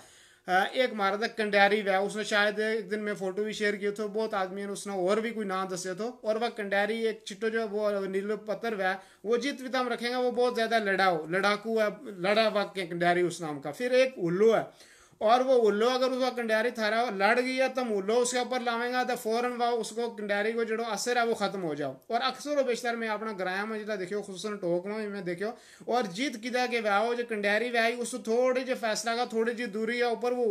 ایک مہارت تھا کنڈیاری وا اس نے شاید ایک دن میں فوٹو بھی شیئر کیے تھے بہت آدمی نے اس نے اور بھی کوئی نام دسے تھو اور وہ کنڈیری ایک چٹو جو ہے وہ نیلو پتر ہے وہ جیت بھی تم رکھیں گا وہ بہت زیادہ لڑاؤ لڑا لڑاکو ہے لڑا وقت کنڈیری اس نام کا پھر ایک الو ہے اور وہ الو اگر اس کا کنڈیاری تھرا لڑ گیا ہے تو الو اس کے اوپر لاویں گا تو فوراً وہ اس کو کنڈہ کو جو اثر ہے وہ ختم ہو جاؤ اور اکثر و بیشتر میں اپنا گرایا میں جدہ دیکھو خصوصاً ٹوک میں دیکھو اور جیت کدا کہ واہ جو کنڈیری وی اس تھوڑے جو جی فیصلہ کا تھوڑی جی دوری ہے اوپر وہ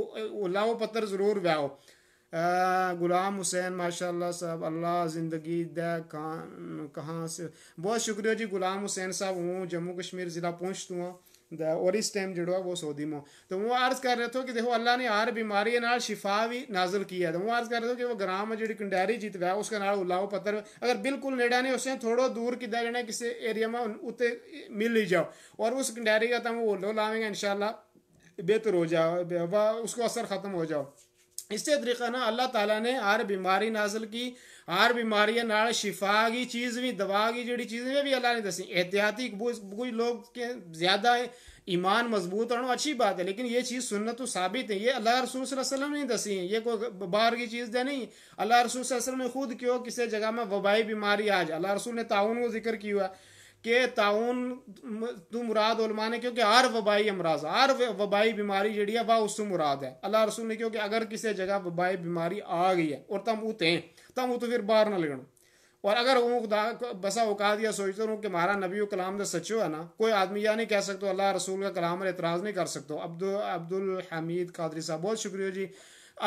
اللہ وہ پتھر ضرور واہ غلام حسین ماشاء اللہ صاحب اللہ زندگی دے کہاں کہاں سے بہت شکریہ جی غلام حسین صاحب ہوں جموں کشمیر ضلع پہنچ ہوں اور اس ٹائم جڑا وہ سعودی دی مو تو وہ عرض کر رہے تھے کہ دیکھو اللہ نے ہر بیماری نال شفا بھی نازل کیا ہے تو وہ عرض کر رہے تھے کہ وہ گرام میں جڑی کنڈیری جیت ہے اس کے نال لاؤ پتھر اگر بالکل نیڑا نہیں اس نے تھوڑا دور کسی ایریا میں ات مل ہی جاؤ اور اس کنڈیری کا تم وہ لو لاویں گے انشاءاللہ بہتر ہو جاؤ اس کو اثر ختم ہو جاؤ اسی طریقہ نا اللہ تعالیٰ نے ہر بیماری نازل کی ہر بیماری نال شفا کی چیز بھی دوا کی میں بھی اللہ نے دسی احتیاطی بوجھ لوگ کے زیادہ ایمان مضبوط اور اچھی بات ہے لیکن یہ چیز سننا تو ثابت ہے یہ اللہ رسول صلی اللہ علیہ وسلم نے دسی ہے یہ کوئی باہر کی چیز دے نہیں اللہ رسول صلی اللہ علیہ وسلم نے خود کیوں کسی جگہ میں وبائی بیماری آج اللہ رسول نے تعاون کو ذکر کیا کہ تو مراد علماء نے کیونکہ ہر وبائی امراض ہر وبائی بیماری جڑی ہے وہ اس مراد ہے اللہ رسول نے اگر کسی جگہ وبائی بیماری آ گئی ہے اور تم اوتے ہیں تم اوتے پھر باہر نہ لگنا اور اگر بسا اوقات یا سوچتا مہارا نبی و کلام دا سچو ہے نا کوئی آدمی یہ نہیں کہہ سکتا اللہ رسول کا کلام اور اعتراض نہیں کر سکتا عبد الحمید قادری صاحب بہت شکریہ جی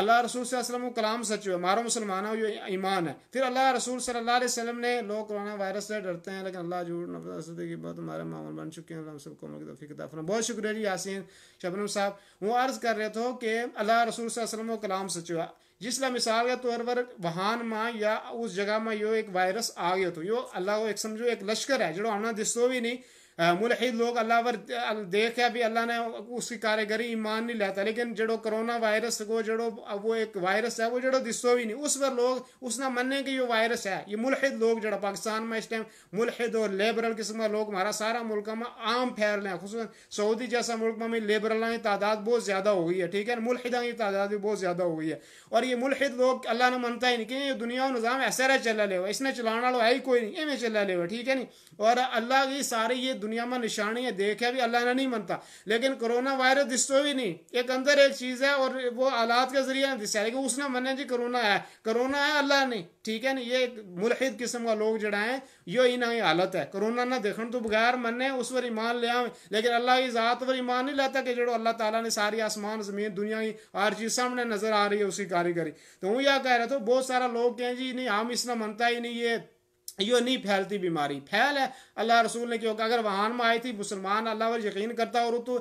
اللہ رسول صلی اللہ علیہ وسلم کو کلام ہوئے ہمارا مسلمان یہ ایمان ہے پھر اللہ رسول صلی اللہ علیہ وسلم نے لوگ کرونا وائرس سے ڈرتے ہیں لیکن اللہ جھوٹ کی بہت ہمارے معمول بن چکے ہیں اللہ بہت شکریہ جی یاسین شبنم صاحب وہ عرض کر رہے تھے کہ اللہ رسول صلی اللہ علیہ وسلم و کلام سچ ہوا جس لا مثال کے طور پر وہان یا اس جگہ میں یہ ایک وائرس آ گیا تو یہ اللہ کو ایک سمجھو ایک لشکر ہے جو نہیں ملحد لوگ اللہ دیکھ ہے بھی اللہ نے اس کی کارگری ایمان نہیں لاتا لیکن جڑو کرونا وائرس کو جڑو وہ ایک وائرس ہے وہ جڑو دسو بھی نہیں اس پر لوگ اس نہ مننے کہ یہ وائرس ہے یہ ملحد لوگ جڑا پاکستان میں اس ٹائم ملحد اور لیبرل قسم کا لوگ ہمارا سارا ملک میں عام پھیل رہے ہیں خصوصاً سعودی جیسا ملک میں لیبرل لیبرلوں کی تعداد بہت زیادہ ہو گئی ہے ٹھیک ہے ملحدہ کی تعداد بھی بہت زیادہ ہو گئی ہے اور یہ ملحد لوگ اللہ نے منتا ہی نہیں کہ یہ دنیا نظام ایسا رہ چلے لے اس نے چلانا لو ہے ہی کوئی نہیں ایویں میں چلا لے ٹھیک ہے نہیں اور اللہ کی ساری یہ دنیا میں نشانی ہے دیکھے بھی اللہ نے نہیں منتا لیکن کرونا وائرس دستو بھی نہیں ایک اندر ایک چیز ہے اور وہ آلات کے ذریعے نہیں ہے لیکن اس نے منیا جی کرونا ہے کرونا ہے اللہ نہیں ٹھیک ہے نہیں یہ ملحد قسم کا لوگ جڑا ہیں یہ ہی نہیں حالت ہے کرونا نہ دیکھن تو بغیر منے اس پر ایمان لیا لیکن اللہ کی ذات پر ایمان نہیں لیتا کہ جڑو اللہ تعالیٰ نے ساری آسمان زمین دنیا کی ہر چیز سامنے نظر آ رہی ہے اسی کاریگری تو ہوں یہ کہہ رہا تھا بہت سارا لوگ کہیں جی نہیں ہم اس نہ منتا ہی نہیں یہ یہ نہیں پھیلتی بیماری پھیل ہے اللہ رسول نے کیوں کہ اگر وہاں میں آئی تھی مسلمان اللہ پر یقین کرتا اور تو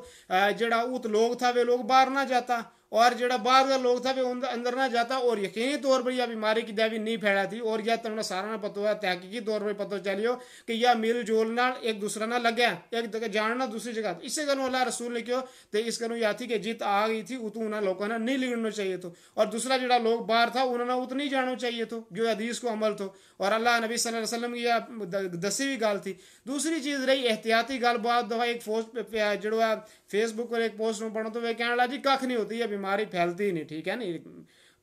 جڑا اوت لوگ تھا وہ لوگ باہر نہ جاتا اور جڑا باہر کا لوگ تھا وہ اندر نہ جاتا اور یقینی طور پر یہ بیماری کی دیوی نہیں پھیلا تھی اور یہ تمہیں سارا نہ سارا پتہ ہوا تحقیقی طور پر پتہ چلی ہو کہ یہ میل جول نہ ایک دوسرے نہ لگیا ایک جگہ جاننا دوسری جگہ سے گھروں اللہ رسول نے لکھو تو اس گھروں یہ تھی کہ جیت آ گئی تھی اتوں لوگوں نے نہیں لگنے چاہیے تو اور دوسرا جڑا لوگ باہر تھا انہوں نے اتنی جانو چاہیے تو جو حدیث کو عمل تو اور اللہ نبی صلی اللہ علیہ وسلم کی یہ دسی گال تھی دوسری چیز رہی احتیاطی گال بہت دفعہ ایک فوج جو فیس بک پر ایک پوسٹ میں پڑھوں تو وہ کہنے لگا جی نہیں ہوتی یہ بیماری پھیلتی ہی نہیں ٹھیک ہے نہیں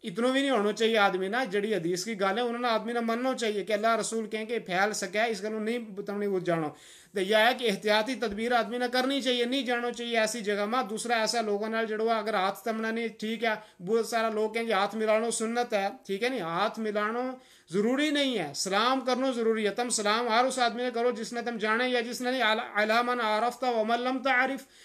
اتنا بھی نہیں ہونا چاہیے آدمی نا جڑی حدیث کی گل ہے انہوں نے آدمی نے مننا چاہیے کہ اللہ رسول کہیں کہ پھیل سکے اس نہیں گلونی وہ جانو تو یہ ہے کہ احتیاطی تدبیر آدمی نے کرنی چاہیے نہیں جانو چاہیے ایسی جگہ میں دوسرا ایسا لوگوں نے جڑو اگر ہاتھ تمنا نہیں ٹھیک ہے بہت سارا لوگ کہیں کہ ہاتھ ملا سنت ہے ٹھیک ہے نہیں ہاتھ ملاؤ ضروری نہیں ہے سلام کرنا ضروری ہے تم سلام ہر اس آدمی نے کرو جس نے تم جانے یا جس نے علام عارف تھا لم ملم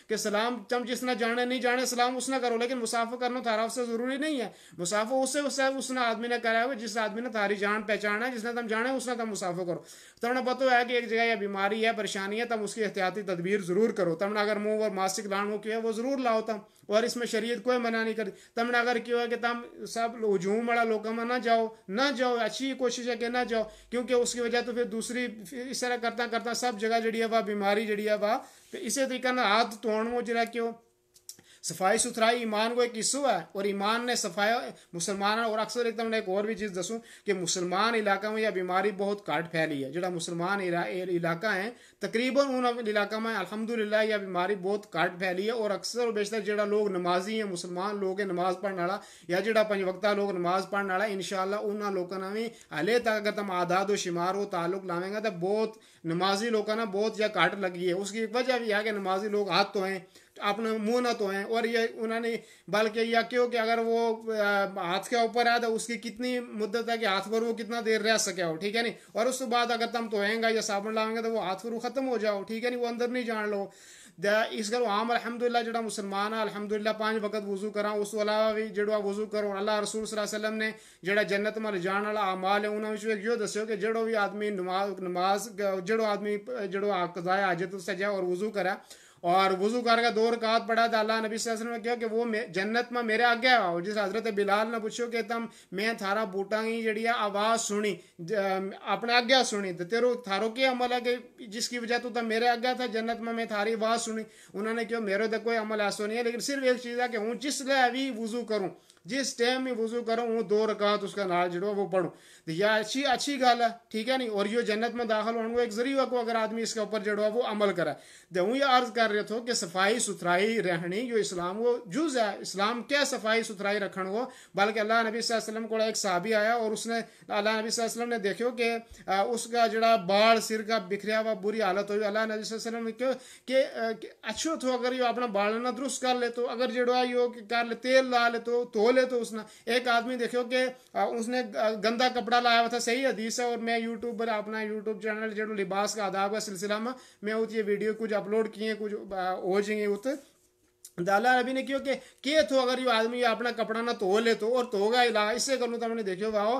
کہ سلام تم جس نے جانے نہیں جانے سلام اس نے کرو لیکن مسافر کرنا تعارف سے ضروری نہیں ہے مسافہ اس سے اس نے آدمی نے کرایا ہوا جس آدمی نے تاری جان پہچانا ہے جس نے تم جانے اس نے تم مسافہ کرو تم نے پتہ ہے کہ ایک جگہ یہ بیماری ہے پریشانی ہے تم اس کی احتیاطی تدبیر ضرور کرو تم نے اگر منہ اور ماسک لان ہو کی ہے وہ ضرور لاؤ تم اور اس میں شریعت کوئی منع نہیں کرتی تم نے اگر کیا ہے کہ تم سب ہجوم والا لوگوں میں نہ جاؤ نہ جاؤ اچھی کوشش ہے کہ نہ جاؤ کیونکہ اس کی وجہ تو پھر دوسری اس طرح کرتا کرتا سب جگہ جڑی ہے وہ بیماری جڑی ہے وہ اسی طریقہ نہ ہاتھ توڑو جڑا کیوں صفائی ستھرائی ایمان کو ایک حصہ ہے اور ایمان نے صفائی مسلمان اور اکثر ایک تم ایک اور بھی چیز دسوں کہ مسلمان علاقہ میں یہ بیماری بہت کھٹ پھیلی ہے جڑا مسلمان علاقہ ہیں تقریباً ان علاقہ میں الحمدللہ یہ بیماری بہت کھٹ پھیلی ہے اور اکثر بیشتر جڑا لوگ نمازی ہیں مسلمان لوگ ہیں نماز پڑھنے والا یا جڑا وقتہ لوگ نماز پڑھنے والا ان شاء اللہ لوگوں نے بھی ہلے تک اگر تم آداد و شمار و تعلق لاویں گا تو بہت نمازی لوگوں نے بہت یا کھاٹ لگی ہے اس کی وجہ بھی ہے کہ نمازی لوگ ہاتھ تو ہیں اپنا منہ نہ ہیں اور یہ انہوں نے بلکہ یہ کیوں کہ اگر وہ ہاتھ کے اوپر ہے تو اس کی کتنی مدت ہے کہ ہاتھ پر وہ کتنا دیر رہ سکے ہو ٹھیک ہے نہیں اور اس بعد اگر تم تو یا صابن لاؤں گا تو وہ ہاتھ پر وہ ختم ہو جاؤ ٹھیک ہے نہیں وہ اندر نہیں جان لو اس گھر عام الحمد للہ جہاں مسلمان الحمد للہ پانچ وقت وضو کرا اس علاوہ بھی جڑا وضو کرو اللہ رسول صلی اللہ علیہ وسلم نے جڑا جنت میں جان والا اعمال ہے انہوں نے یہ دسو کہ جڑو بھی آدمی نماز نماز جڑو آدمی جڑو قضاء حاجت سجا اور وضو کرے اور وضو کر کے دو رکعت پڑھا تھا اللہ نبی صلی اللہ علیہ وسلم نے کہا کہ وہ جنت میں میرے آگے آؤ جس حضرت بلال نے پوچھو کہ تم میں تھارا ہی کی آواز سنی اپنے آگے سنی تو تیرو تھارو کی عمل ہے کہ جس کی وجہ تو تم میرے آگے تھا جنت میں میں تھاری آواز سنی انہوں نے کہا میرے تو کوئی عمل ایسا نہیں ہے لیکن صرف ایک چیز ہے کہ ہوں جس لئے بھی وضو کروں جس ٹائم میں وضو کروں وہ دو رکعت اس کا نال جڑو وہ پڑھوں یہ اچھی اچھی گل ہے ٹھیک ہے نہیں اور یہ جنت میں داخل ہونے کو ایک ذریعہ کو اگر آدمی اس کے اوپر جڑو وہ عمل کرا تو یہ عرض کر رہے تھے کہ صفائی ستھرائی رہنی جو اسلام وہ جز ہے اسلام کیا صفائی ستھرائی رکھن وہ بلکہ اللہ نبی صلی اللہ علیہ وسلم کو ایک صحابی آیا اور اس نے اللہ نبی صلی اللہ علیہ وسلم نے دیکھو کہ اس کا جڑا باڑ سر کا بکھریا ہوا بری حالت ہوئی اللہ نبی صلی اللہ علیہ وسلم نے کہ اچھو تو اگر یہ اپنا باڑنا درست کر لے تو اگر یہ کر لے تیل لا لے تو بولے تو اس نے ایک آدمی دیکھو کہ اس نے گندا کپڑا لایا ہوا تھا صحیح حدیث ہے اور میں یوٹیوب پر اپنا یوٹیوب چینل جو لباس کا آداب کا سلسلہ میں میں اس یہ ویڈیو کچھ اپلوڈ کیے ہیں کچھ ہو جائیں گے اس دالا ربی نے کیوں کہ کیے تھو اگر یہ آدمی اپنا کپڑا نہ تو لے تو اور تو گا اس سے کروں تو ہم نے دیکھو ہو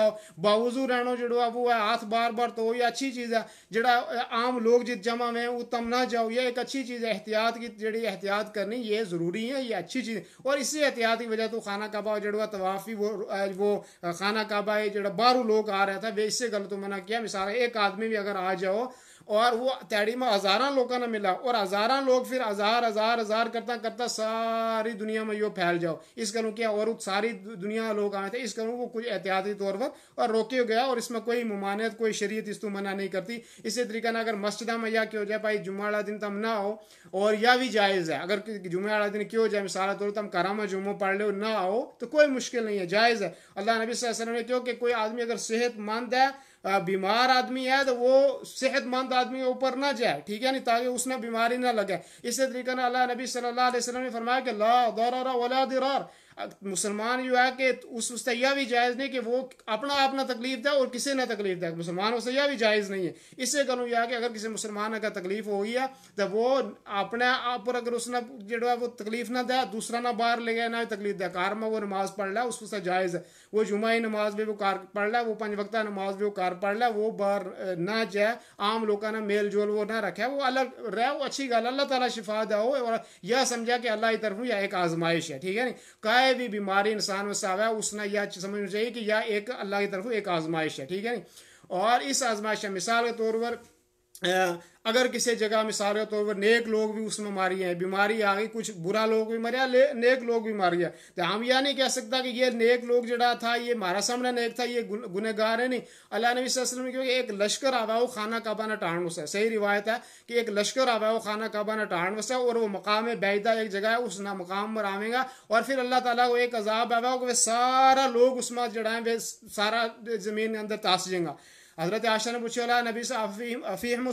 ہو باوضو رہنا جڑو اب وہ ہے ہاتھ بار بار تو یہ اچھی چیز ہے جڑا عام لوگ جت جمع میں وہ تم نہ جاؤ یہ ایک اچھی چیز ہے احتیاط کی جڑی احتیاط کرنی یہ ضروری ہے یہ اچھی چیز اور اس سے احتیاط کی وجہ تو خانہ کعبہ جڑوا طوافی وہ وہ خانہ کعبہ جڑا باہروں لوگ آ رہا تھا وہ اس سے غلط منع کیا مثال ایک آدمی بھی اگر آ جاؤ اور وہ میں ہزاراں لوگوں نے ملا اور ہزاراں لوگ پھر ہزار ہزار ہزار کرتا کرتا ساری دنیا میں یہ پھیل جاؤ اس کروں کیا اور ساری دنیا لوگ آئے تھے اس کروں وہ کچھ احتیاطی طور پر اور روکے گیا اور اس میں کوئی ممانعت کوئی شریعت اس تو منع نہیں کرتی اسی طریقہ نہ اگر مسجدہ میں یا کیا ہو جائے پائی جمعہ والا دن تم نہ ہو اور یا بھی جائز ہے اگر جمعہ والا دن کیوں ہو جائے مثال طور تم کرامہ جمعہ پڑھ لو نہ آؤ تو کوئی مشکل نہیں ہے جائز ہے اللہ نبی صلی اللہ علیہ وسلم نے کیوں کہ کوئی آدمی اگر صحت مند ہے بیمار آدمی ہے تو وہ صحت مند آدمی کے اوپر نہ جائے ٹھیک ہے نہیں تاکہ اس نے بیماری نہ لگے اسی طریقے نے اللہ نبی صلی اللہ علیہ وسلم نے فرمایا کہ لا دورارا ولا درار مسلمان جو ہے کہ اس وقت یہ بھی جائز نہیں کہ وہ اپنا آپ نہ تکلیف دے اور کسی نہ تکلیف دے مسلمان اس سے یہ بھی جائز نہیں ہے اس سے کروں یہ کہ اگر کسی مسلمان اگر تکلیف ہو ہے تو وہ اپنے آپ پر اگر اس نے جو تکلیف نہ دے دوسرا نہ باہر لے گئے نہ تکلیف دے کار میں وہ نماز پڑھ لے اس سے جائز ہے وہ جمعہ نماز بھی وہ کار پڑھ لے وہ پنج وقتہ نماز بھی وہ کار پڑھ لے وہ بار نہ جائے عام لوگوں نے میل جول وہ نہ رکھے وہ الگ رہے وہ اچھی اللہ تعالیٰ شفا دے اور یہ سمجھا کہ اللہ کی طرف یا ایک آزمائش ہے ٹھیک ہے نہیں کائے بھی بیماری انسان میں ساوا ہے اس نے یہ سمجھنا چاہیے کہ یہ ایک اللہ کی طرف ایک آزمائش ہے ٹھیک ہے نہیں اور اس آزمائش ہے مثال کے طور پر اگر کسی جگہ مثال کے طور پر نیک لوگ بھی اس میں ماری ہیں بیماری آ گئی کچھ برا لوگ بھی مریا نیک لوگ بھی مارے تو ہم یہ نہیں کہہ سکتا کہ یہ نیک لوگ جڑا تھا یہ ہمارا سامنے نیک تھا یہ گا ہے نہیں اللہ نبی صلی اللہ علیہ وسلم کیونکہ ایک لشکر آوا ہے وہ کعبہ نہ ٹھہر ہے صحیح روایت ہے کہ ایک لشکر آوا وہ خانہ کعبہ نہ و ہے اور وہ مقام ایک جگہ ہے اس نہ مقام پر آویں گا اور پھر اللہ تعالیٰ کو ایک عذاب آئی سارا لوگ اس میں جوڑا ہے وہ سارا زمین اندر تاس جائیں گا حضرت عائشہ نے پوچھا اللہ نبی افیم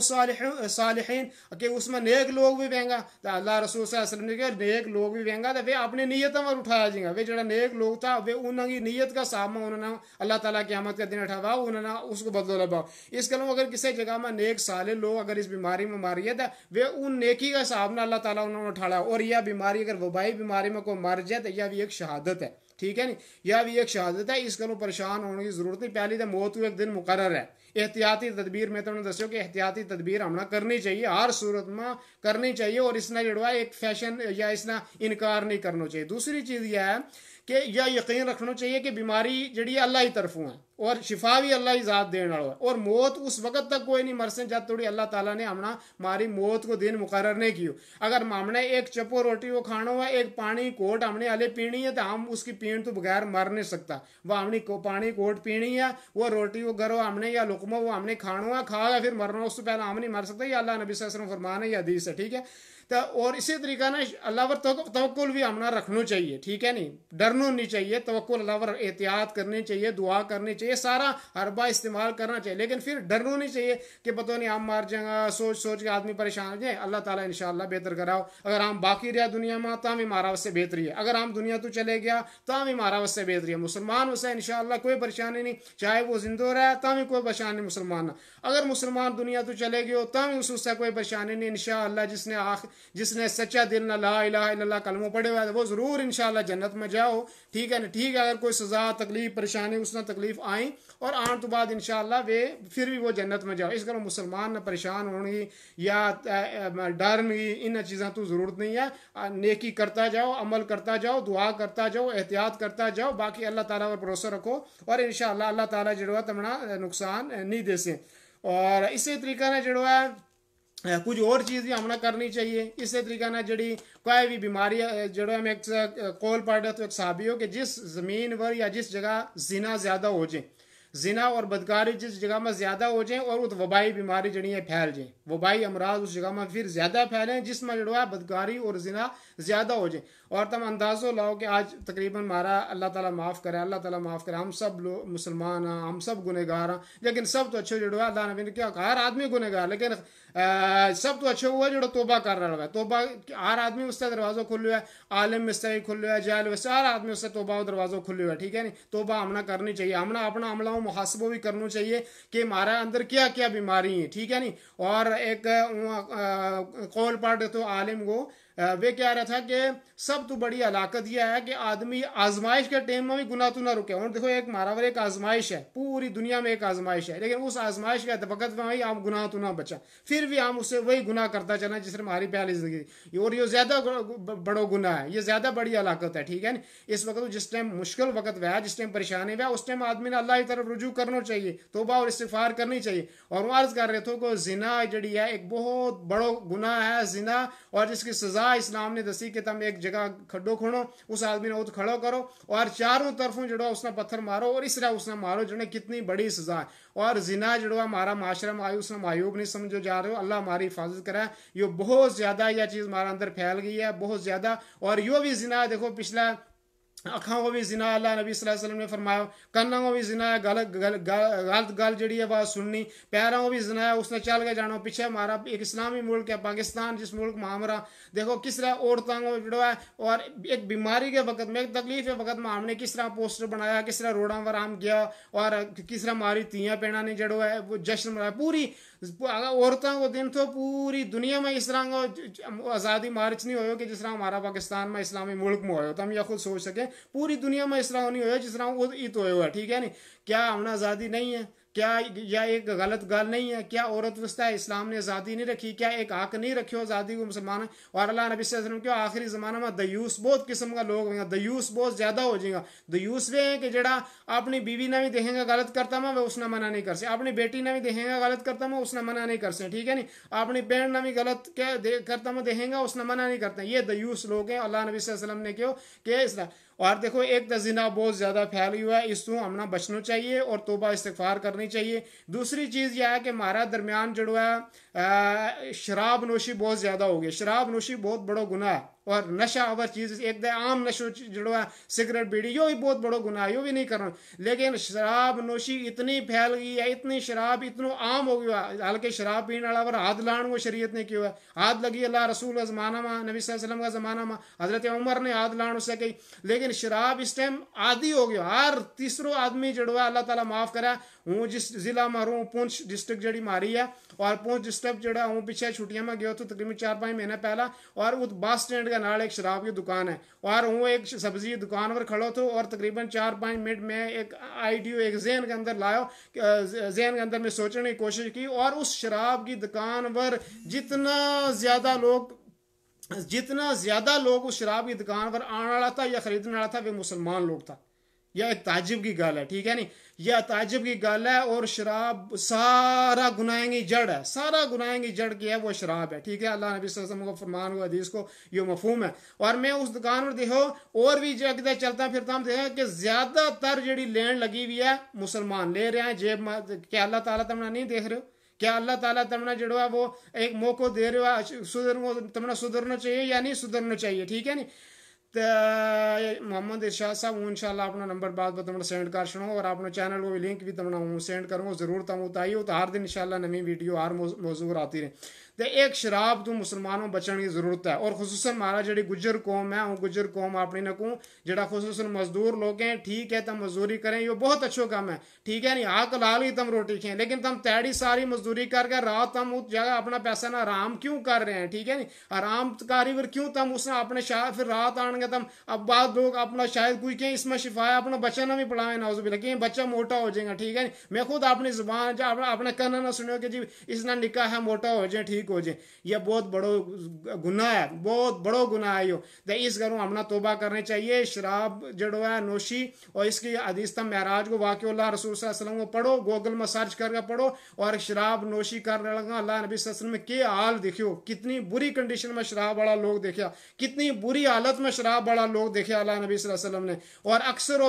صالحین کہ اس میں نیک لوگ بھی بہنگا تو اللہ رسول صلی اللہ علیہ وسلم نے کہا نیک لوگ بھی بہنگا تو وہ اپنی نیتوں پر اٹھایا جائیں گا وہ جڑا نیک لوگ تھا وہ انہوں کی نیت کا سامنا انہوں نے اللہ تعالیٰ کی کا دن اٹھا اٹھاواؤ انہوں نے اس کو بدلو لباؤ اس کے لئے اگر کسی جگہ میں نیک صالح لوگ اگر اس بیماری میں ماری ان نیکی کا سامنا اللہ تعالیٰ انہوں نے اٹھا اور یہ بیماری اگر وبائی بیماری میں کوئی مر جائے تو یہ بھی ایک شہادت ہے ٹھیک ہے نہیں یا بھی ایک شہادت ہے اس گو پریشان ہونے کی ضرورت نہیں پہلی تو موت ایک دن مقرر ہے احتیاطی تدبیر میں دسو کہ احتیاطی تدبیر ہمیں کرنی چاہیے ہر صورت میں کرنی چاہیے اور اس نے جڑوا ایک فیشن یا اس نے انکار نہیں کرنا چاہیے دوسری چیز یہ ہے کہ یہ یقین رکھنا چاہیے کہ بیماری جڑی اللہ ہی طرفوں اور شفا بھی اللہ ہی ذات دینے والا ہے اور موت اس وقت تک کوئی نہیں مرسے جب تھوڑی اللہ تعالیٰ نے ہمنا ماری موت کو دن مقرر نہیں کیو اگر ہم نے ایک چپو روٹی وہ کھانا ہے ایک پانی کوٹ ہم نے الے پینی ہے تو ہم اس کی پین تو بغیر مر نہیں سکتا وہ ہم نے پانی کوٹ پینی ہے وہ روٹی وہ گرو ہم نے یا لکمہ وہ ہم نے کھانا ہے گا پھر مرنا اس سے پہلے ہم نہیں مر سکتا یا اللہ نبی علیہ وسلم فرمان ہے یہ حدیث ہے ٹھیک ہے تو اور اسی طریقہ نا اللہ پر توقل بھی ہمنا رکھنا چاہیے ٹھیک ہے نہیں ڈرنا نہیں چاہیے توقل اللہ پر احتیاط کرنی چاہیے دعا کرنی چاہیے یہ سارا حربہ استعمال کرنا چاہیے لیکن پھر ڈرنو نہیں چاہیے کہ پتہ نہیں ہم مار جائیں گا سوچ سوچ کے آدمی پریشان جائیں اللہ تعالیٰ انشاءاللہ بہتر کراؤ اگر ہم باقی رہا دنیا میں سے بہتری ہے اگر ہم دنیا تو چلے گیا تاہم ہمارا سے بہتری ہے مسلمان اسے انشاءاللہ کوئی پریشانی نہیں چاہے وہ زندہ رہا تو بھی کوئی پریشانی نہیں مسلمان اگر مسلمان دنیا تو چلے گئے ہو تو بھی اس سے کوئی پریشانی نہیں انشاءاللہ شاء اللہ جس نے سچا دل اللہ کلموں پڑے ہوئے وہ ضرور انشاءاللہ جنت میں جاؤ ٹھیک ہے ٹھیک ہے اگر کوئی سزا تکلیف پریشانی اس نے تکلیف آئے آئیں اور آن تو بعد انشاءاللہ وہ پھر بھی وہ جنت میں جاؤ اس مسلمان نہ پریشان ہونے یا ڈر ان چیزاں تو ضرورت نہیں ہے نیکی کرتا جاؤ عمل کرتا جاؤ دعا کرتا جاؤ احتیاط کرتا جاؤ باقی اللہ تعالیٰ پر بھروسہ رکھو اور انشاءاللہ اللہ تعالیٰ جڑوا تمنا نقصان نہیں دے سے اور اسی طریقہ نے ہے कुछ और चीज़ हमला करनी चाहिए इसी तरीका ना जी कोई भी बीमारी जड़ो हम एक कॉल पढ़ तो एक साबियो कि जिस ज़मीन पर या जिस जगह जीना ज़्यादा हो जाए زنا اور بدکاری جس جگہ میں زیادہ ہو جائیں اور وہ وبائی بیماری جڑی ہیں پھیل جائیں وبائی امراض اس جگہ میں پھر زیادہ پھیلیں جس میں جڑوا بدکاری اور زنا زیادہ ہو جائیں اور تم اندازوں لاؤ کہ آج تقریباً ہمارا اللہ تعالیٰ معاف کرے اللہ تعالیٰ معاف کرے ہم سب لوگ مسلمان ہیں ہم سب گار ہیں لیکن سب تو اچھے جڑوا اللہ نبی نے کیا ہر آدمی گار لیکن سب تو اچھے ہوا ہے توبہ کر رہا ہے توبہ ہر آدمی اس سے دروازہ ہوا ہے عالم سے کھل ہوا ہے جال ہر آدمی اس سے توبہ دروازہ کھل ہوا ہے ٹھیک ہے نہیں توبہ ہم کرنی چاہیے ہم اپنا عملہ محاسبہ بھی کرنا چاہیے کہ ہمارا اندر کیا کیا بیماری ہیں ٹھیک ہے نہیں اور ایک قول پڑھ تو عالم کو وہ کہہ رہا تھا کہ سب تو بڑی ہلاکت یہ ہے کہ آدمی آزمائش کے ٹائم میں بھی گناہ تو نہ رکے اور دیکھو ایک ماراور ایک آزمائش ہے پوری دنیا میں ایک آزمائش ہے لیکن اس آزمائش کے وقت میں ہی گناہ تو نہ بچا پھر بھی ہم اسے وہی گناہ کرتا چلا جس نے ہماری پہلی زندگی اور یہ زیادہ بڑو گناہ ہے یہ زیادہ بڑی ہلاکت ہے ٹھیک ہے نا اس وقت جس ٹائم مشکل وقت وہ ہے جس ٹائم پریشانی ہوا ہے اس ٹائم آدمی نے اللہ کی طرف رجوع کرنا چاہیے توبہ اور استفار کرنی چاہیے اور وہ عرض کر رہے تھے کہ زنا جڑی ہے ایک بہت بڑو گناہ ہے زنا اور جس کی سزا اسلام نے دسی کہ تم ایک جگہ کھڈو کھڑو اس آدمی نے اتھ کھڑو کرو اور چاروں طرفوں جڑو اس نے پتھر مارو اور اس طرح اس نے مارو جڑو کتنی بڑی سزا ہے اور زنا جڑو ہمارا معاشرہ میں آئی اس نے مایوب نہیں سمجھو جا رہے ہو اللہ ہماری حفاظت کرا یہ بہت زیادہ یہ چیز ہمارا اندر پھیل گئی ہے بہت زیادہ اور یہ بھی زنا دیکھو پچھلا اکھاں کو بھی زنا اللہ نبی صلی اللہ علیہ وسلم نے فرمایا بھی زنا ہے غلط گل جڑی ہے سننی پیروں کو بھی زنا ہے اس نے چل کے جانا پیچھے مارا ایک اسلامی ملک ہے پاکستان جس ملک مامرا دیکھو کس طرح عورتوں کو جڑا ہے اور ایک بیماری کے وقت میں ایک تکلیف ہے وقت میں ہم نے کس طرح پوسٹر بنایا کس طرح روڈاں پر ہم گیا اور کس طرح ماری جڑو ہے نہیں جشن منایا پوری عورتوں کو دن تو پوری دنیا میں اس طرح آزادی مارچ نہیں ہوئے کہ جس طرح ہمارا پاکستان میں اسلامی ملک میں ہوئے تو ہم یہ خود سوچ سکیں پوری دنیا میں اس طرح نہیں ہوئے جس طرح عید ہوئے ہوا ٹھیک ہے نہیں کیا نے آزادی نہیں ہے کیا یہ ایک غلط گال نہیں ہے کیا عورت وسطہ اسلام نے آزادی نہیں رکھی کیا ایک حق نہیں رکھی ہو آزادی کو مسلمان اور اللہ نبی صلی اللہ علیہ وسلم کیا آخری زمانہ میں دیوس بہت قسم کا لوگ گا دیوس بہت زیادہ ہو جائے گا دیوس وہ ہیں کہ جڑا اپنی بیوی نہ بھی دہیں گا غلط کرتا ہوں وہ اس نے منع نہیں کر سکے اپنی بیٹی نہ بھی دہیں گا غلط کرتا ہوں اس نے منع نہیں کر سکے ٹھیک ہے نہیں اپنی بہن نہ بھی غلط کرتا ہوں دہیں گا اس نے منع نہیں کرتا یہ دیوس لوگ ہیں اللہ نبی صلی اللہ علیہ وسلم نے کیوں کہ اس طرح اور دیکھو ایک دزینہ بہت زیادہ پھیل ہوا ہے اس ہمنا بچنا چاہیے اور توبہ استغفار کرنی چاہیے دوسری چیز یہ ہے کہ ہمارا درمیان جو ہے شراب نوشی بہت زیادہ ہو شراب نوشی بہت بڑا گناہ ہے اور نشہ اور چیز ایک دے عام نشو جڑوا ہے سگریٹ بیڑی یو بھی بہت بڑو گناہ یو بھی نہیں کرنا لیکن شراب نوشی اتنی پھیل گئی ہے اتنی شراب اتنو عام ہو گیا حالکہ شراب پینے والا اور ہاتھ لاڑ شریعت نے کیوں ہے ہاتھ لگی اللہ رسول کا زمانہ ماں نبی صلی اللہ علیہ وسلم کا زمانہ ماں حضرت عمر نے ہاتھ لاڑ اسے کہی لیکن شراب اس ٹائم عادی ہو گیا ہر تیسرو آدمی جڑوا ہے اللہ تعالیٰ معاف کرا ہوں جس ضلع میں رو پونچھ ڈسٹرک جڑی ماری ہے اور پونچھ ڈسٹرب جڑا ہوں پیچھے چھٹیاں میں گیا تو تقریباً چار پانچ مہینہ پہلا اور اس بس اسٹینڈ کے نال ایک شراب کی دکان ہے اور وہ ایک سبزی دکان پر کھڑو تو اور تقریباً چار پانچ منٹ میں ایک آئی ڈی او ایک ذہن کے اندر لاؤ ذہن کے اندر میں سوچنے کی کوشش کی اور اس شراب کی دکان پر جتنا زیادہ لوگ جتنا زیادہ لوگ اس شراب کی دکان پر آنے والا تھا یا خریدنے والا تھا وہ مسلمان لوگ تھا یہ تعجب کی گل ہے ٹھیک ہے نہیں یا تاجب کی گل ہے اور شراب سارا گی جڑ ہے سارا گی جڑ کی ہے وہ شراب ہے ٹھیک ہے اللہ نبی صلی اللہ علیہ وسلم کو حدیث کو یہ مفہوم ہے اور میں اس دکان پر دیکھو اور بھی چلتا پھرتا دیکھا کہ زیادہ تر جڑی لین لگی ہوئی ہے مسلمان لے رہے ہیں جیب کیا اللہ تعالیٰ تمنا نہیں دیکھ رہے ہو کیا اللہ تعالیٰ تمنا جڑو ہے وہ ایک موقع دے رہے ہو تمنا سدھرنا چاہیے یا نہیں سدھرنا چاہیے ٹھیک ہے نہیں محمد ارشاد صاحب ہوں انشاءاللہ اپنا نمبر بعد بات تمہیں سینڈ کر شنا اور اپنا چینل کو بھی لنک بھی تمہیں ہوں سینڈ کروں ضرور تم اتائی ہو تو ہر دن انشاءاللہ نمی ویڈیو ہر موضوع آتی رہے تو ایک شراب تو مسلمانوں بچن کی ضرورت ہے اور خصوصاً مارا جڑی گجر قوم ہے ہوں گجر قوم اپنی نقو جڑا خصوصاً مزدور لوگ ہیں ٹھیک ہے تم مزدوری کریں یہ بہت اچھو کام ہے ٹھیک ہے نہیں لال ہی تم روٹی کھیں لیکن تم تیڑی ساری مزدوری کر کے رات تم اس جگہ اپنا پیسہ نہ آرام کیوں کر رہے ہیں ٹھیک ہے نہیں آرام کاری کیوں تم اس نے اپنے شاید رات آن گے تم اب بعد لوگ اپنا شاید کوئی کہیں اس میں شفا ہے اپنا بچہ نہ بھی پڑھایا نہ یہ بچہ موٹا ہو جائے گا ٹھیک ہے نہیں میں خود اپنی زبان اپنے کنہ نہ سنو کہ جی اس نے نکاح ہے موٹا ہو جائے ٹھیک شریک ہو جائے یہ یہ بہت بہت بڑو بڑو گناہ گناہ ہے ہے اس توبہ کرنے چاہیے شراب والا لوگ دیکھا کتنی بری حالت میں شراب والا لوگ دیکھے اللہ نبی نے اور اکثر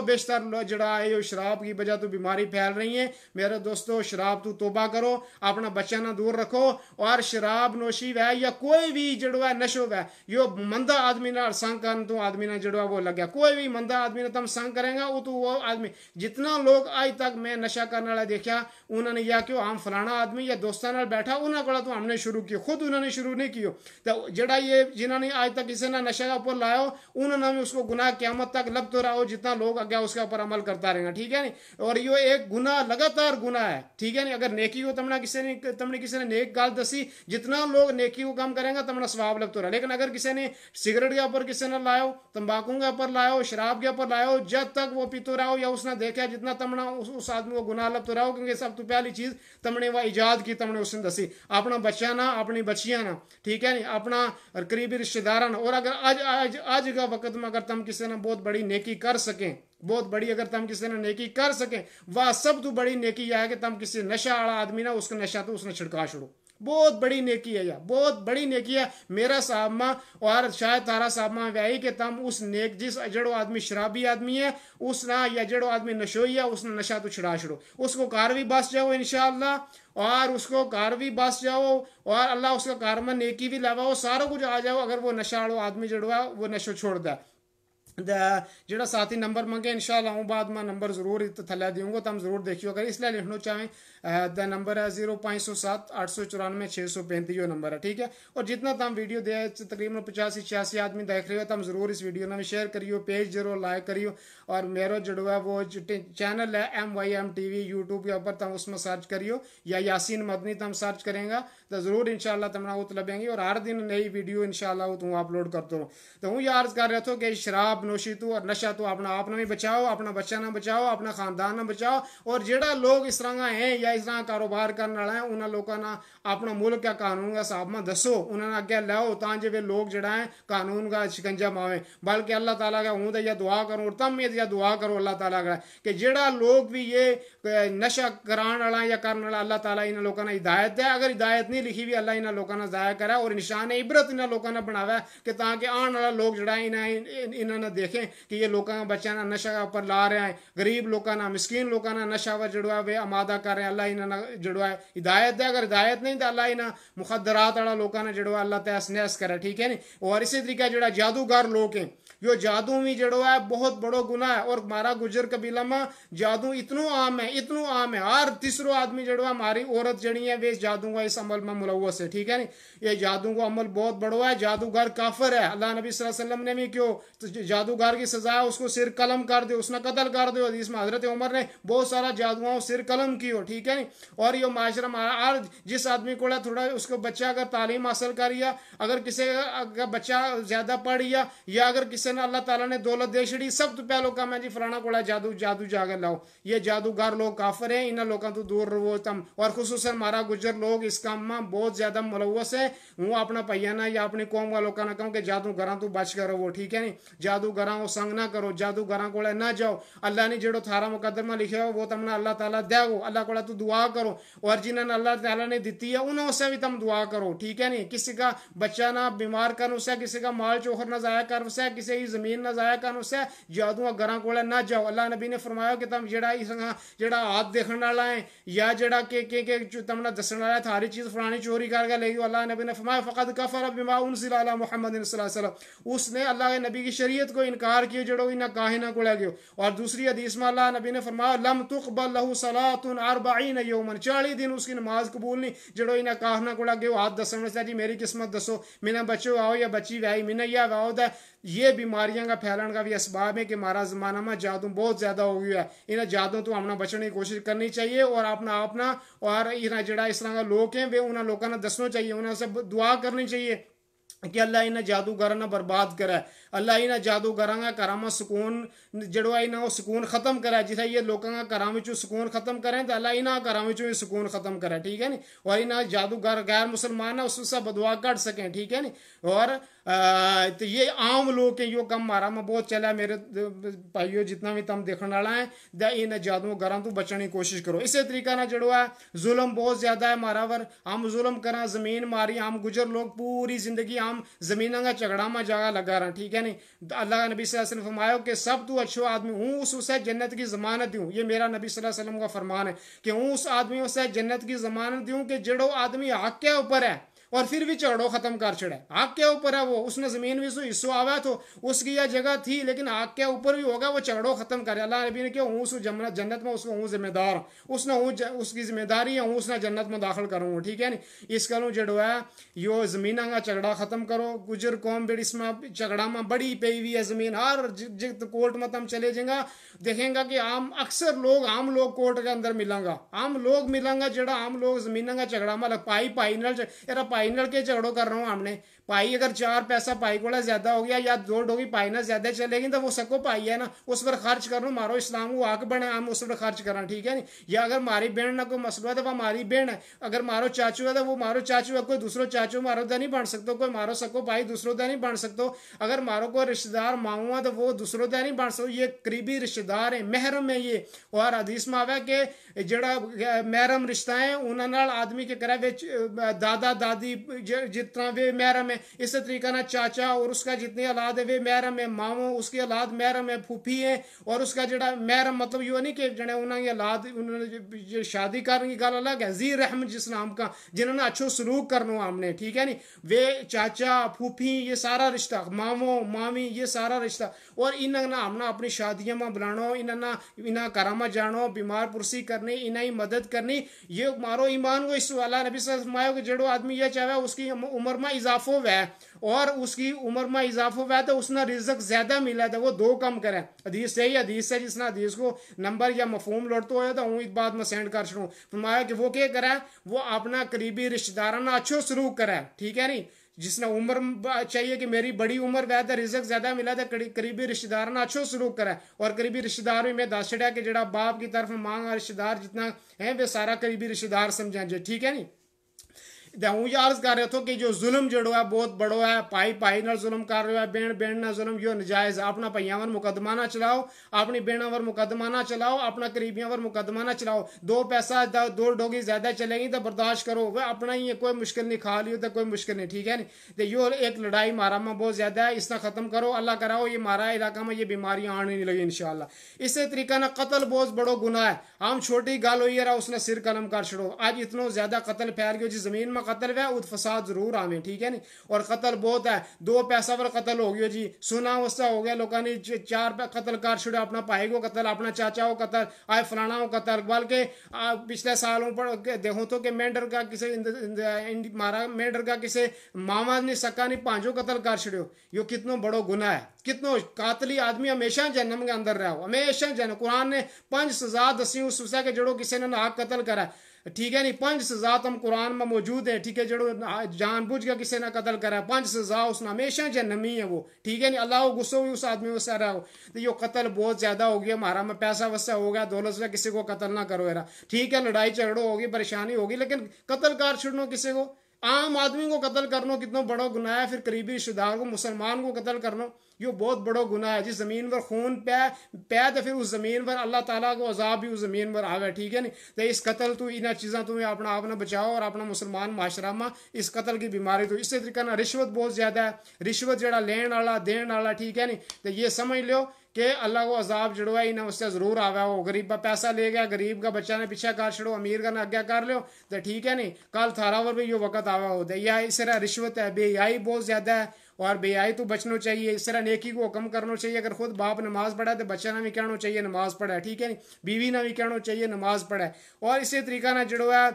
بیماری پھیل رہی ہے میرے دوستو شراب توبہ کرو اپنا نہ دور رکھو اور شراب شراب نوشی ہوئے یا کوئی بھی جڑو ہے نشو ہوئے یو مندہ آدمی نہ سنگ کرنے تو آدمی نہ جڑو ہے وہ لگیا کوئی بھی مندہ آدمی نہ تم سنگ کریں گا وہ تو وہ آدمی جتنا لوگ آئی تک میں نشہ کرنے لے دیکھا انہوں نے یا کیوں ہم فلانا آدمی یا دوستان نہ بیٹھا انہوں کو تو ہم نے شروع کی خود انہوں نے شروع نہیں کیوں تو جڑا یہ جنہوں نے آئی تک اسے نہ نشہ کا اوپر لائے ہو انہوں نے اس کو گناہ قیامت تک لب تو رہا ہو جتنا لوگ آگیا اس کے اوپر عمل کرتا رہے گا ٹھیک ہے نہیں اور یہ ایک گناہ لگتار گناہ ہے ٹھیک ہے نہیں اگر نیکی ہو تم نے کسی نے نیک گال دسی جتنا لوگ نیکی کو کم کریں گا تمنا سواب لگتا رہا لیکن اگر کسی نے سگریٹ کے اوپر کسی نے لاؤ تمباکو کے اوپر لاؤ شراب کے اوپر لاؤ جب تک وہ پیتو رہا ہو یا اس نے دیکھا جتنا تمنا اس آدمی کو گناہ لگتا رہا ہو کیونکہ سب تو پہلی چیز تم وہ ایجاد کی تم اس نے دسی اپنا بچہ نہ اپنی بچیاں نہ ٹھیک ہے نہیں جی؟ اپنا قریبی رشتے دار نہ اور اگر آج آج آج کا وقت میں اگر تم کسی نے بہت بڑی نیکی کر سکیں بہت بڑی اگر تم کسی نے نیکی کر سکیں وہ سب تو بڑی نیکی یہ ہے کہ تم کسی نشہ والا آدمی نہ اس کا نشہ تو اس نے چھڑکا چھڑو بہت بڑی نیکی ہے یا بہت بڑی نیکی ہے میرا صاحبہ اور شاید تارا صاحبہ تم اس نیک جس اجڑو آدمی شرابی آدمی ہے اس نہ یا اجڑو آدمی نشوئی ہے اس نے نشہ تو چھڑا چھڑو اس کو کار بھی بس جاؤ انشاءاللہ اور اس کو کار بھی بس جاؤ اور اللہ اس کا کارما نیکی بھی لگاؤ سارا کچھ آ جاؤ اگر وہ نشہ آدمی ہے وہ نشو چھوڑ دے جڑا ساتھی نمبر منگے انشاءاللہ ہوں بعد میں نمبر ضرور تھلے دیوں گا تم ضرور دیکھیو اگر اس لیے لکھنا چاہیں دا نمبر ہے زیرو پانچ سو سات آٹھ سو چورانوے چھ سو پینتی نمبر ہے ٹھیک ہے اور جتنا تم ویڈیو تقریباً پچاسی چھیاسی آدمی دیکھ رہے ہو تم ضرور اس ویڈیو نمی شیئر کریو پیج جرو لائک کریو اور میرا جڑو ہے وہ چینل ہے M Y M T V YouTube کے اوپر تم اس میں سرچ کریو یا یاسین مدنی تم سرچ کریں گا تو ضرور ان شاء اللہ وہ لگیں گے اور ہر دن نئی ویڈیو ان شاء اللہ وہ تم اپلوڈ کرتے ہو تو یہ عرض کر رہے تھا کہ شراب نوشی تو اور نشہ تو اپنا آپ نہ بھی بچاؤ اپنا بچہ نہ بچاؤ اپنا خاندان نہ بچاؤ اور جڑا لوگ اس طرح ہے کاروبار ہیں انہاں کا کا اپنا ملک قانون دسو انہوں نے اگلے لوگ جڑا ہیں قانون کا شکنجہ ماویں بلکہ اللہ تعالیٰ کا ہوں تو یہ دعا کرو اور تم یہ دعا کرو اللہ تعالیٰ کا کہ جڑا لوگ بھی یہ نشہ نشا کرانا یا کرنے والا اللہ تعالیٰ انہاں نے ہدایت دے اگر ہدایت نہیں لکھی بھی اللہ انہاں انہوں نے ضائع کرے اور نشان عبرت انہوں لوگوں نے کہ تاکہ آن والا لوگ جڑا انہاں دیکھیں کہ یہ لوکاں بچے نہ نشہ پر لا رہے ہیں غریب لوکاں نہ مسکین لوکاں نہ نشہ پر جڑوا ہے امادہ کر رہے ہیں اللہ انہاں جڑوا ہے ہدایت دے اگر ہدایت نہیں دے اللہ انہاں مخدرات اڑا لوکاں نہ جڑوا اللہ تیس نیس کرے ٹھیک ہے نہیں اور اسی طریقہ جڑا جادوگار لوگ ہیں جادو میں جڑو ہے بہت بڑو گناہ ہے اور مارا گجر قبیلہ ماں جادو اتنو عام ہے اتنو عام ہے ہر تیسرو آدمی جڑو ہے ماری عورت جڑی ہے ویس جادو کا اس عمل میں ملوث ہے ٹھیک ہے نہیں یہ جادو کا عمل بہت بڑو ہے جادو گھر کافر ہے اللہ نبی صلی اللہ علیہ وسلم نے بھی جادو گھر کی سزا ہے اس کو سر کلم کر دے اس نے قتل کر دے حدیث میں حضرت عمر نے بہت سارا جادو ہوں سر کلم کی ہو ٹھیک ہے نہیں اور یہ معاشرہ جس آدمی کو تھوڑا اس کو بچہ اگر تعلیم حاصل کر کریا اگر کسی بچہ زیادہ پڑھیا یا اگر کسی سے نہ اللہ تعالیٰ نے دولت دے چھڑی سب تو پہلو کام ہے جی فلانا کوڑا جادو جادو جا کے لاؤ یہ جادوگر لوگ کافر ہیں انہوں لوگوں تو دور رہو تم اور خصوصاً مارا گجر لوگ اس کام میں بہت زیادہ ملوث ہے ہوں اپنا پہیا نہ یا اپنی قوم کا لوگوں نہ کہوں کہ جادوگراں تو بچ کر رہو ٹھیک ہے نہیں جادوگراں وہ سنگ نہ کرو جادوگراں کو نہ جاؤ اللہ نے جڑو تھارا مقدمہ لکھے ہو وہ تم نے اللہ تعالیٰ دیا ہو اللہ کو تو دعا کرو اور جنہوں نے اللہ تعالیٰ نے دیتی ہے انہوں سے بھی تم دعا کرو ٹھیک ہے نہیں کسی کا بچہ نہ بیمار کر اسے کسی کا مال چوہر نہ ضائع کر اسے کسی یہ زمین نہ ضائع کرن اسے جادوں گراں کولے نہ جاؤ اللہ نبی نے فرمایا کہ تم جڑا اس ہاں، جڑا ہاتھ دیکھن والا ہے یا جڑا کہ کہ کہ تم نے دسن والا تھاری چیز فلانی چوری کر کے لے گئی اللہ نبی نے فرمایا فقط کفر بما انزل علی محمد صلی اللہ علیہ وسلم اس نے اللہ کے نبی کی شریعت کو انکار کیا جڑو نہ کاہنا کولے گیو اور دوسری حدیث میں اللہ نبی نے فرمایا لم تقبل له صلاۃ 40 یوما 40 دن اس کی نماز قبول نہیں جڑو نہ کاہنا کولے گیو ہاتھ دسن سے جی میری قسمت دسو مینا بچو آؤ یا بچی وائی مینا یا واؤ دا یہ بیماریاں کا پھیلن کا بھی اسباب ہے کہ ہمارا زمانہ میں جادو بہت زیادہ ہو گیا ہے انہیں جادو تو اپنا بچنے کی کوشش کرنی چاہیے اور اپنا اپنا اور اور جڑا اس طرح کا لوگ ہیں وہ انہوں لوگوں نے دسنا چاہیے انہیں سے دعا کرنی چاہیے کہ اللہ انہیں گرانا برباد کرے اللہ انہیں کراما سکون جہاں سکون ختم کرے چو سکون ختم کریں تو اللہ انہیں چو سکون ختم کرے ٹھیک ہے نی جادوگر غیر مسلمان اس سے بدعا کٹ سکیں ٹھیک ہے نی اور یہ عام لوگ یہ بہت چلے میرے پائیو جتنا بھی تم دیکھنے والا ہے انہیں جادو گران بچنے کی کوشش کرو اسی طریقہ نہ جو ہے ظلم بہت زیادہ ہے مارا ور ہم ظلم کرنا زمین ماری ہم گجر لوگ پوری زندگی کام زمینہ کا چگڑا ماں جگہ لگا رہا ٹھیک ہے نہیں اللہ نبی صلی اللہ علیہ وسلم فرمایا کہ سب تو اچھو آدمی ہوں اس اسے جنت کی زمانت دیوں یہ میرا نبی صلی اللہ علیہ وسلم کا فرمان ہے کہ ہوں اس آدمی اسے جنت کی زمانت دیوں کہ جڑو آدمی حق کے اوپر ہے اور پھر بھی چڑھو ختم کر چڑھے آگ کے اوپر ہے وہ اس نے زمین بھی سو آوا تو اس کی یہ جگہ تھی لیکن آگ کے اوپر بھی ہوگا وہ چڑھو ختم کرے اللہ نبی نے جنت میں اس اس اس کو ذمہ ذمہ دار نے نے کی داری ہے جنت میں داخل کروں ٹھیک ہے زمین کا چگڑا ختم کرو گجر قوم بھی اس میں میں بڑی پی ہوئی ہے زمین ہر کورٹ میں تم چلے جائیں گا دیکھیں گا کہ عام اکثر لوگ عام لوگ کورٹ کے اندر ملیں گا عام لوگ ملیں گا جڑا عام لوگ زمین کا چگڑا لگ پائی پائی نل پائی فائنل کے جھگڑوں کر رہا ہوں ہم نے پائی اگر چار پیسہ پائی کو زیادہ ہو گیا یا دو ڈوگی پائی نہ زیادہ چلے گی تو وہ سکو پائی ہے نا اس پر خرچ کرو مارو اسلام وہ آگ بنے ہم اس پر خرچ کرنا ٹھیک ہے نہیں یا اگر ماری بہن کوئی مسئلہ ہے تو وہ ماری بہن ہے اگر مارو چاچو ہے تو وہ مارو چاچو ہے کوئی دوسرا چاچو مارو دا نہیں بن سکتا کوئی مارو سکو پائی دوسروں دا نہیں بن سکتا اگر مارو کوئی رشتہ دار ماؤں ہے تو وہ دوسروں دا نہیں بن سکتا یہ قریبی رشتہ دار ہیں محرم ہے یہ اور میں ماوا کہ جڑا محرم رشتہ ہیں انہوں آدمی کے کرا دادا دادی جتنا بھی محرم ہے اس طریقہ نہ چاچا اور اس کا جتنی اولاد ہے وہ محرم ہے ماموں اس کی اولاد محرم ہے پھوپھی ہے اور اس کا جڑا محرم مطلب یہ نہیں کہ جڑے انہوں نے اولاد انہوں نے شادی کرنے کی گل الگ ہے زیر رحم جس نام کا جنہوں نے اچھو سلوک کرنا ہم نے ٹھیک ہے نہیں وہ چاچا پھوپھی یہ سارا رشتہ ماموں مامی یہ سارا رشتہ اور انہوں نے ہم نے اپنی شادیاں میں بلانو انہوں نے انہیں گھر میں جانا بیمار پرسی کرنی انہیں ہی مدد کرنی یہ مارو ایمان کو اس اللہ نبی صلی اللہ علیہ وسلم کہ جڑو آدمی یہ چاہے اس کی عمر میں اضافہ ہے اور اس کی عمر میں اضافہ ہے تو اس نے رزق زیادہ ملا ہے تو وہ دو کم کریں حدیث سے ہی حدیث سے جس نے حدیث کو نمبر یا مفہوم لڑتو ہوئے تو ہوں ایک بات میں سینڈ کر چھوڑوں فرمایا کہ وہ کیا کریں وہ اپنا قریبی رشتدارانہ اچھو سلوک کریں ٹھیک ہے نہیں جس نے عمر چاہیے کہ میری بڑی عمر ہے تو رزق زیادہ ملا تھا قریبی رشتہ دار نہ اچھو سلوک کرے اور قریبی رشتہ دار بھی میں دس چڑیا کہ جڑا باپ کی طرف مانگا رشتہ دار جتنا ہے وہ سارا قریبی رشتہ دار سمجھیں جو ٹھیک ہے نہیں ہوں یاد کر رہے تھو کہ جو ظلم جڑو ہے بہت بڑو ہے پائی پائی ظلم کر رہے ہو ظلم بہن نجائز اپنا پہیاں ور مقدمہ نہ چلاؤ اپنی بہنا ور مقدمہ نہ چلاؤ اپنا قریبیاں ور مقدمہ نہ چلاؤ دو پیسہ دو ڈوگی زیادہ چلے گی تو برداشت کرو اپنا ہی کوئی مشکل نہیں کھا لیو تو کوئی مشکل نہیں ٹھیک ہے نہیں نیو ایک لڑائی مارا میں بہت زیادہ ہے اس کا ختم کرو اللہ کرا یہ مارا علاقہ میں یہ بیماریاں آنے نہیں لگی انشاءاللہ شاء اللہ اسی طریقے سے قتل بہت بڑو گناہ ہے ہم چھوٹی گال ہوئی ہے اس نے سر قلم کر چڑو آج اتنا زیادہ قتل پھیل گیا جی زمین میں میں قتل ہے اد فساد ضرور آمے ٹھیک ہے نہیں اور قتل بہت ہے دو پیسہ پر قتل ہو گیا جی سنا وسطہ ہو گیا لوگوں نے چار قتل کر چھوڑے اپنا بھائی کو قتل اپنا چاچا ہو قتل آئے فلانا ہو قتل بلکہ پچھلے سالوں پر دیکھوں تو کہ مینڈر کا کسی مارا مینڈر کا کسی ماما نے سکا نہیں پانچوں قتل کر چھڑے یہ کتنا بڑا گناہ ہے کتنا قاتلی آدمی ہمیشہ جنم کے اندر رہو ہمیشہ جنم قرآن نے پانچ سزا دسی اس وسا کے جڑوں کسی نے ناک قتل کرا ہے ٹھیک ہے نہیں پنج سزا تم قرآن میں موجود ہیں ٹھیک ہے جڑو جان بوجھ کے کسی نے قتل کرا پنج سزا اس نے ہمیشہ جنمی ہے وہ ٹھیک ہے نہیں اللہ غصہ ہوئی اس آدمی کو سہ رہا ہو تو یہ قتل بہت زیادہ ہو گیا ہمارا میں پیسہ ویسا ہو گیا دولت سے کسی کو قتل نہ کرو یار ٹھیک ہے لڑائی چڑھو ہوگی پریشانی ہوگی لیکن قتل کار چھڑنو کسی کو عام آدمی کو قتل کرنا کتنا بڑا گناہ ہے پھر قریبی دار کو مسلمان کو قتل کرنا یہ بہت بڑا گناہ ہے جس زمین پر خون پہ پہ تو پھر اس زمین پر اللہ تعالیٰ کو عذاب بھی اس زمین پر آوے ٹھیک ہے نہیں تو اس قتل تو انہیں چیزاں تمہیں اپنا آپ بچاؤ اور اپنا مسلمان معاشرہ ماں اس قتل کی بیماری تو اسی طریقے رشوت بہت زیادہ ہے رشوت جڑا لین والا دین والا ٹھیک ہے نہیں تو یہ سمجھ لو کہ اللہ کو عذاب جڑو ہے اس سے ضرور ہو غریب پیسہ لے گیا غریب کا بچہ نے پیچھے کر چھڑو امیر کا کر لو تو ٹھیک ہے تھارا کل بھی یہ وقت ہو دے یہ اس طرح رشوت ہے بے بےیائی بہت زیادہ ہے اور بے آئی تو بچنا چاہیے اس طرح نیکی کو حکم کرنا چاہیے اگر خود باپ نماز پڑھا تو بچہ نہ بھی کہنا چاہیے نماز ہے ٹھیک ہے نہیں بیوی نہ بھی کہنا چاہیے نماز ہے اور اسی جڑو ہے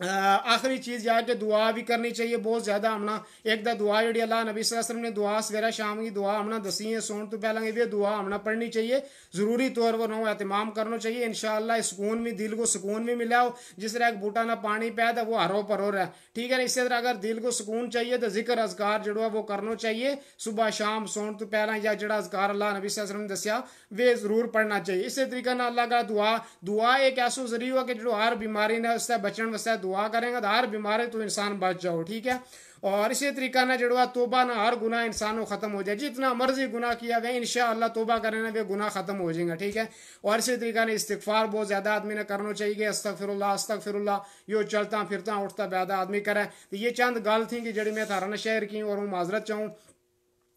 آخری چیز یہ ہے کہ دعا بھی کرنی چاہیے بہت زیادہ ہمنا ایک دا دعا اللہ نبی صلی اللہ علیہ وسلم نے دعا سویرہ شام کی دعا ہمنا دسی ہیں سون تو بھی دعا ہمنا پڑھنی چاہیے ضروری طور پر اہتمام کرنا چاہیے انشاءاللہ سکون میں دل کو سکون بھی ملے جس طرح ایک بوٹا نہ پانی پہ وہ ہرو پر ہو رہا ہے ٹھیک ہے اسی طرح اگر دل کو سکون چاہیے تو ذکر اذکار جڑو ہے وہ کرنا چاہیے صبح شام سون تو پہلے یا جڑا اذکار اللہ نبی صلی اللہ علیہ وسلم دسیا وہ ضرور پڑھنا چاہیے اسی طریقے اللہ کا دعا دعا ایک ایسو ذریعہ ہوا کہ جو ہر بیماری نے اس سے دعا کریں گا تو ہر بیمارے تو انسان بچ جاؤ ٹھیک ہے اور اسی طریقہ نہ جڑوا توبہ نہ ہر گناہ انسانوں ختم ہو جائے جتنا مرضی گناہ کیا گیا انشاءاللہ توبہ کرنے نہ بھی گناہ ختم ہو جائیں گا ٹھیک ہے اور اسی طریقہ نہ استغفار بہت زیادہ آدمی نے کرنا چاہیے گے استغفر اللہ استغفر اللہ یہ چلتا پھرتا اٹھتا بیادہ آدمی کرے یہ چند گال تھیں کہ جڑی میں تھارا نہ شہر کی اور ہوں معذرت چاہوں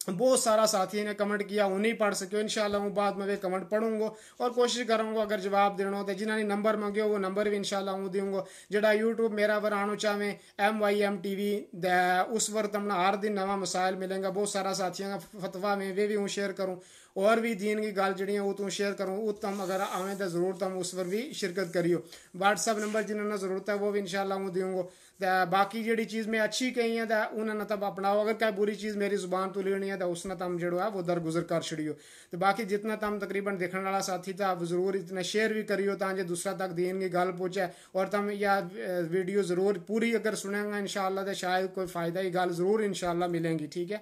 बहुत सारा साथी ने कमेंट किया हूँ नहीं पढ़ सको इनशाला हूँ बाद में वे कमेंट पढ़ूंगा और कोशिश करूँगा अगर जवाब देना हो तो जिन्होंने नंबर मंगे वो नंबर भी इनशाला हूँ दूँगा जोड़ा यूट्यूब मेरा वर आना चाहे M Y M T V उस वर तमना हर दिन नवा मसायल मिलेंगे बहुत सारा साथियों का फतवा में वे भी हूँ शेयर करूँ اور بھی دین دینگی گل شیئر کروں آویں تو ضرور تم اس پر بھی شرکت کریو واٹس اپ نمبر جنہوں نے ضرورت ہے وہ بھی انشاءاللہ شاء اللہ وہ دوں گا تو باقی چیز میں اچھی کہیں تب اپناؤ اگر بری چیز میری زبان تو لینی ہے تو اس نے تم جڑو ہے وہ درگزر کر چھڑیو تو باقی جتنا تم تقریباً دیکھنے والا ساتھی تھا ضرور اتنا شیئر بھی کریو تاں تاکہ دوسرا تک دین کی گل پہنچے اور تم یا ویڈیو ضرور پوری اگر سنیں گا انشاءاللہ تو شاید کوئی فائدہ ہی گل ضرور انشاءاللہ ملیں گی ٹھیک ہے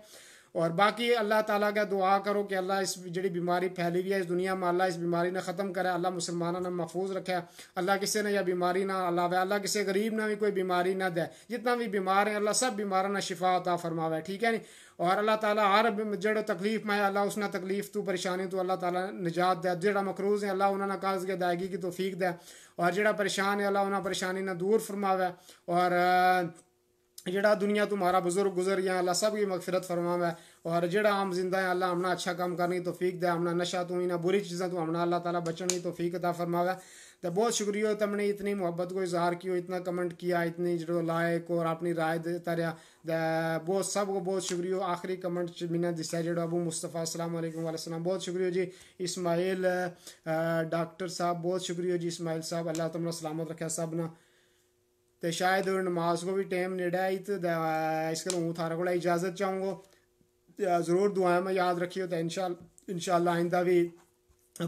اور باقی اللہ تعالیٰ کا دعا کرو کہ اللہ اس جڑی بیماری پھیلی ہوئی ہے اس دنیا میں اللہ اس بیماری نے ختم کرے اللہ مسلمانہ نے محفوظ رکھے اللہ کسی نے یہ بیماری نہ اللہ اللہ کسی غریب نے بھی کوئی بیماری نہ دے جتنا بھی بیمار ہیں اللہ سب بیماروں نے شفا عطا فرماوے ٹھیک ہے نہیں اور اللہ تعالیٰ ہر جڑ تکلیف میں اللہ اس نے تکلیف تو پریشانی تو اللہ تعالیٰ نجات دے جڑا مقروض ہے اللہ انہوں نے کے ادائیگی کی توفیق دے اور جڑا پریشان ہے اللہ انہیں پریشانی نہ دور فرماوے اور جڑا دنیا تمہارا بزرگ گزر یا اللہ سب کی مغفرت فرما ہے اور جڑا ہم زندہ ہیں اللہ ہمنا اچھا کام کرنی تو فیق دے ہمنا نشہ تو انہیں بری چیزیں تو ہمنا اللہ تعالیٰ بچن تو فیق تھا فرماویں تو بہت شکریہ تم نے اتنی محبت کو اظہار کیا اتنا کمنٹ کیا اتنی جو لائک اور اپنی رائے دیتا رہا بہت سب کو بہت شکریہ آخری کمنٹ میں نے دسایا جہاں ابو مصطفیٰ السلام علیکم علیہ السلام بہت شکریہ جی اسماعیل ڈاکٹر صاحب بہت شکریہ جی اسماعیل صاحب اللہ تمہیں سلامت رکھا سب نے تو شاید نماز کو بھی ٹیم نیڑا ہے ہی تو اس ہوں تھارا کو اجازت چاہوں گا ضرور دعائیں میں یاد رکھیو تو انشاءاللہ انشاءاللہ آئندہ بھی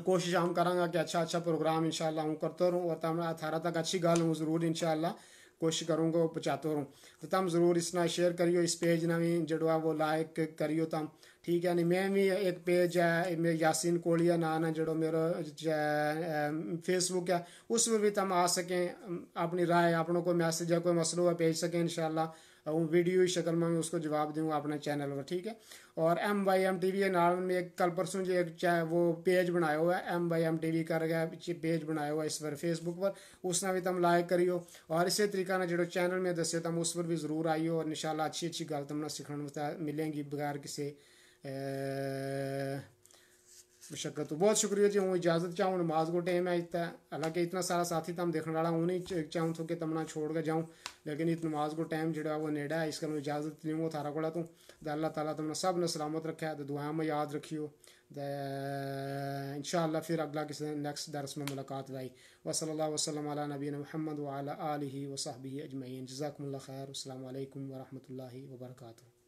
کوشش کریں کراں کہ اچھا اچھا پروگرام انشاءاللہ ہوں کرتا رہوں اور تم تھارا تک اچھی گال ہوں ضرور انشاءاللہ کوشش کروں گا پہنچاتا رہوں تو تم ضرور اس نا شیئر کریو اس پیج نے بھی وہ لائک کریو تم ٹھیک ہے نی یعنی میں ایک پیج ہے یاسی کولیا نام جو فیس بک ہے اس پر بھی تم آ سکیں اپنی رائے اپنا کوئی میسج ہے مسلو سکیں ان شاء اللہ ویڈیو شکل میں اس کو جواب دوں گا اپنے چینل پر ٹھیک ہے اور M Y M T V نام میں کل پرسوں جو وہ پیز بنایا ہے M Y M T V کر کے پے بنایا ہے اس پر فیس بک پر اس پر بھی تم لائک کریو اور اسی طریقے سے چینل میں دس پر بھی ضرور آئیے ان شاء اللہ اچھی اچھی گا سیکھنے ملیں گے بغیر کسی مشقت تو بہت شکریہ جی ہوں اجازت چاہوں نماز کو ٹائم ہے اتنا حالانکہ اتنا سارا ساتھی تم دیکھنے والا نہیں چاہوں تو کہ تمنا چھوڑ کے جاؤں لیکن نماز کو ٹائم جڑا وہ نیڈا ہے اس کا اجازت نہیں تھارا کوڑا تو اللہ تعالیٰ تمنا سب نے سلامت رکھا ہے دعائیں میں یاد رکھی ہو ان شاء اللہ پھر اگلا کسی نیکسٹ درس میں ملاقات لائی وصلی اللہ وسلم علیہ نبی محمد وعلی علیہ و صحب اجمعین اللہ خیر السلام علیکم ورحمۃ اللہ وبرکاتہ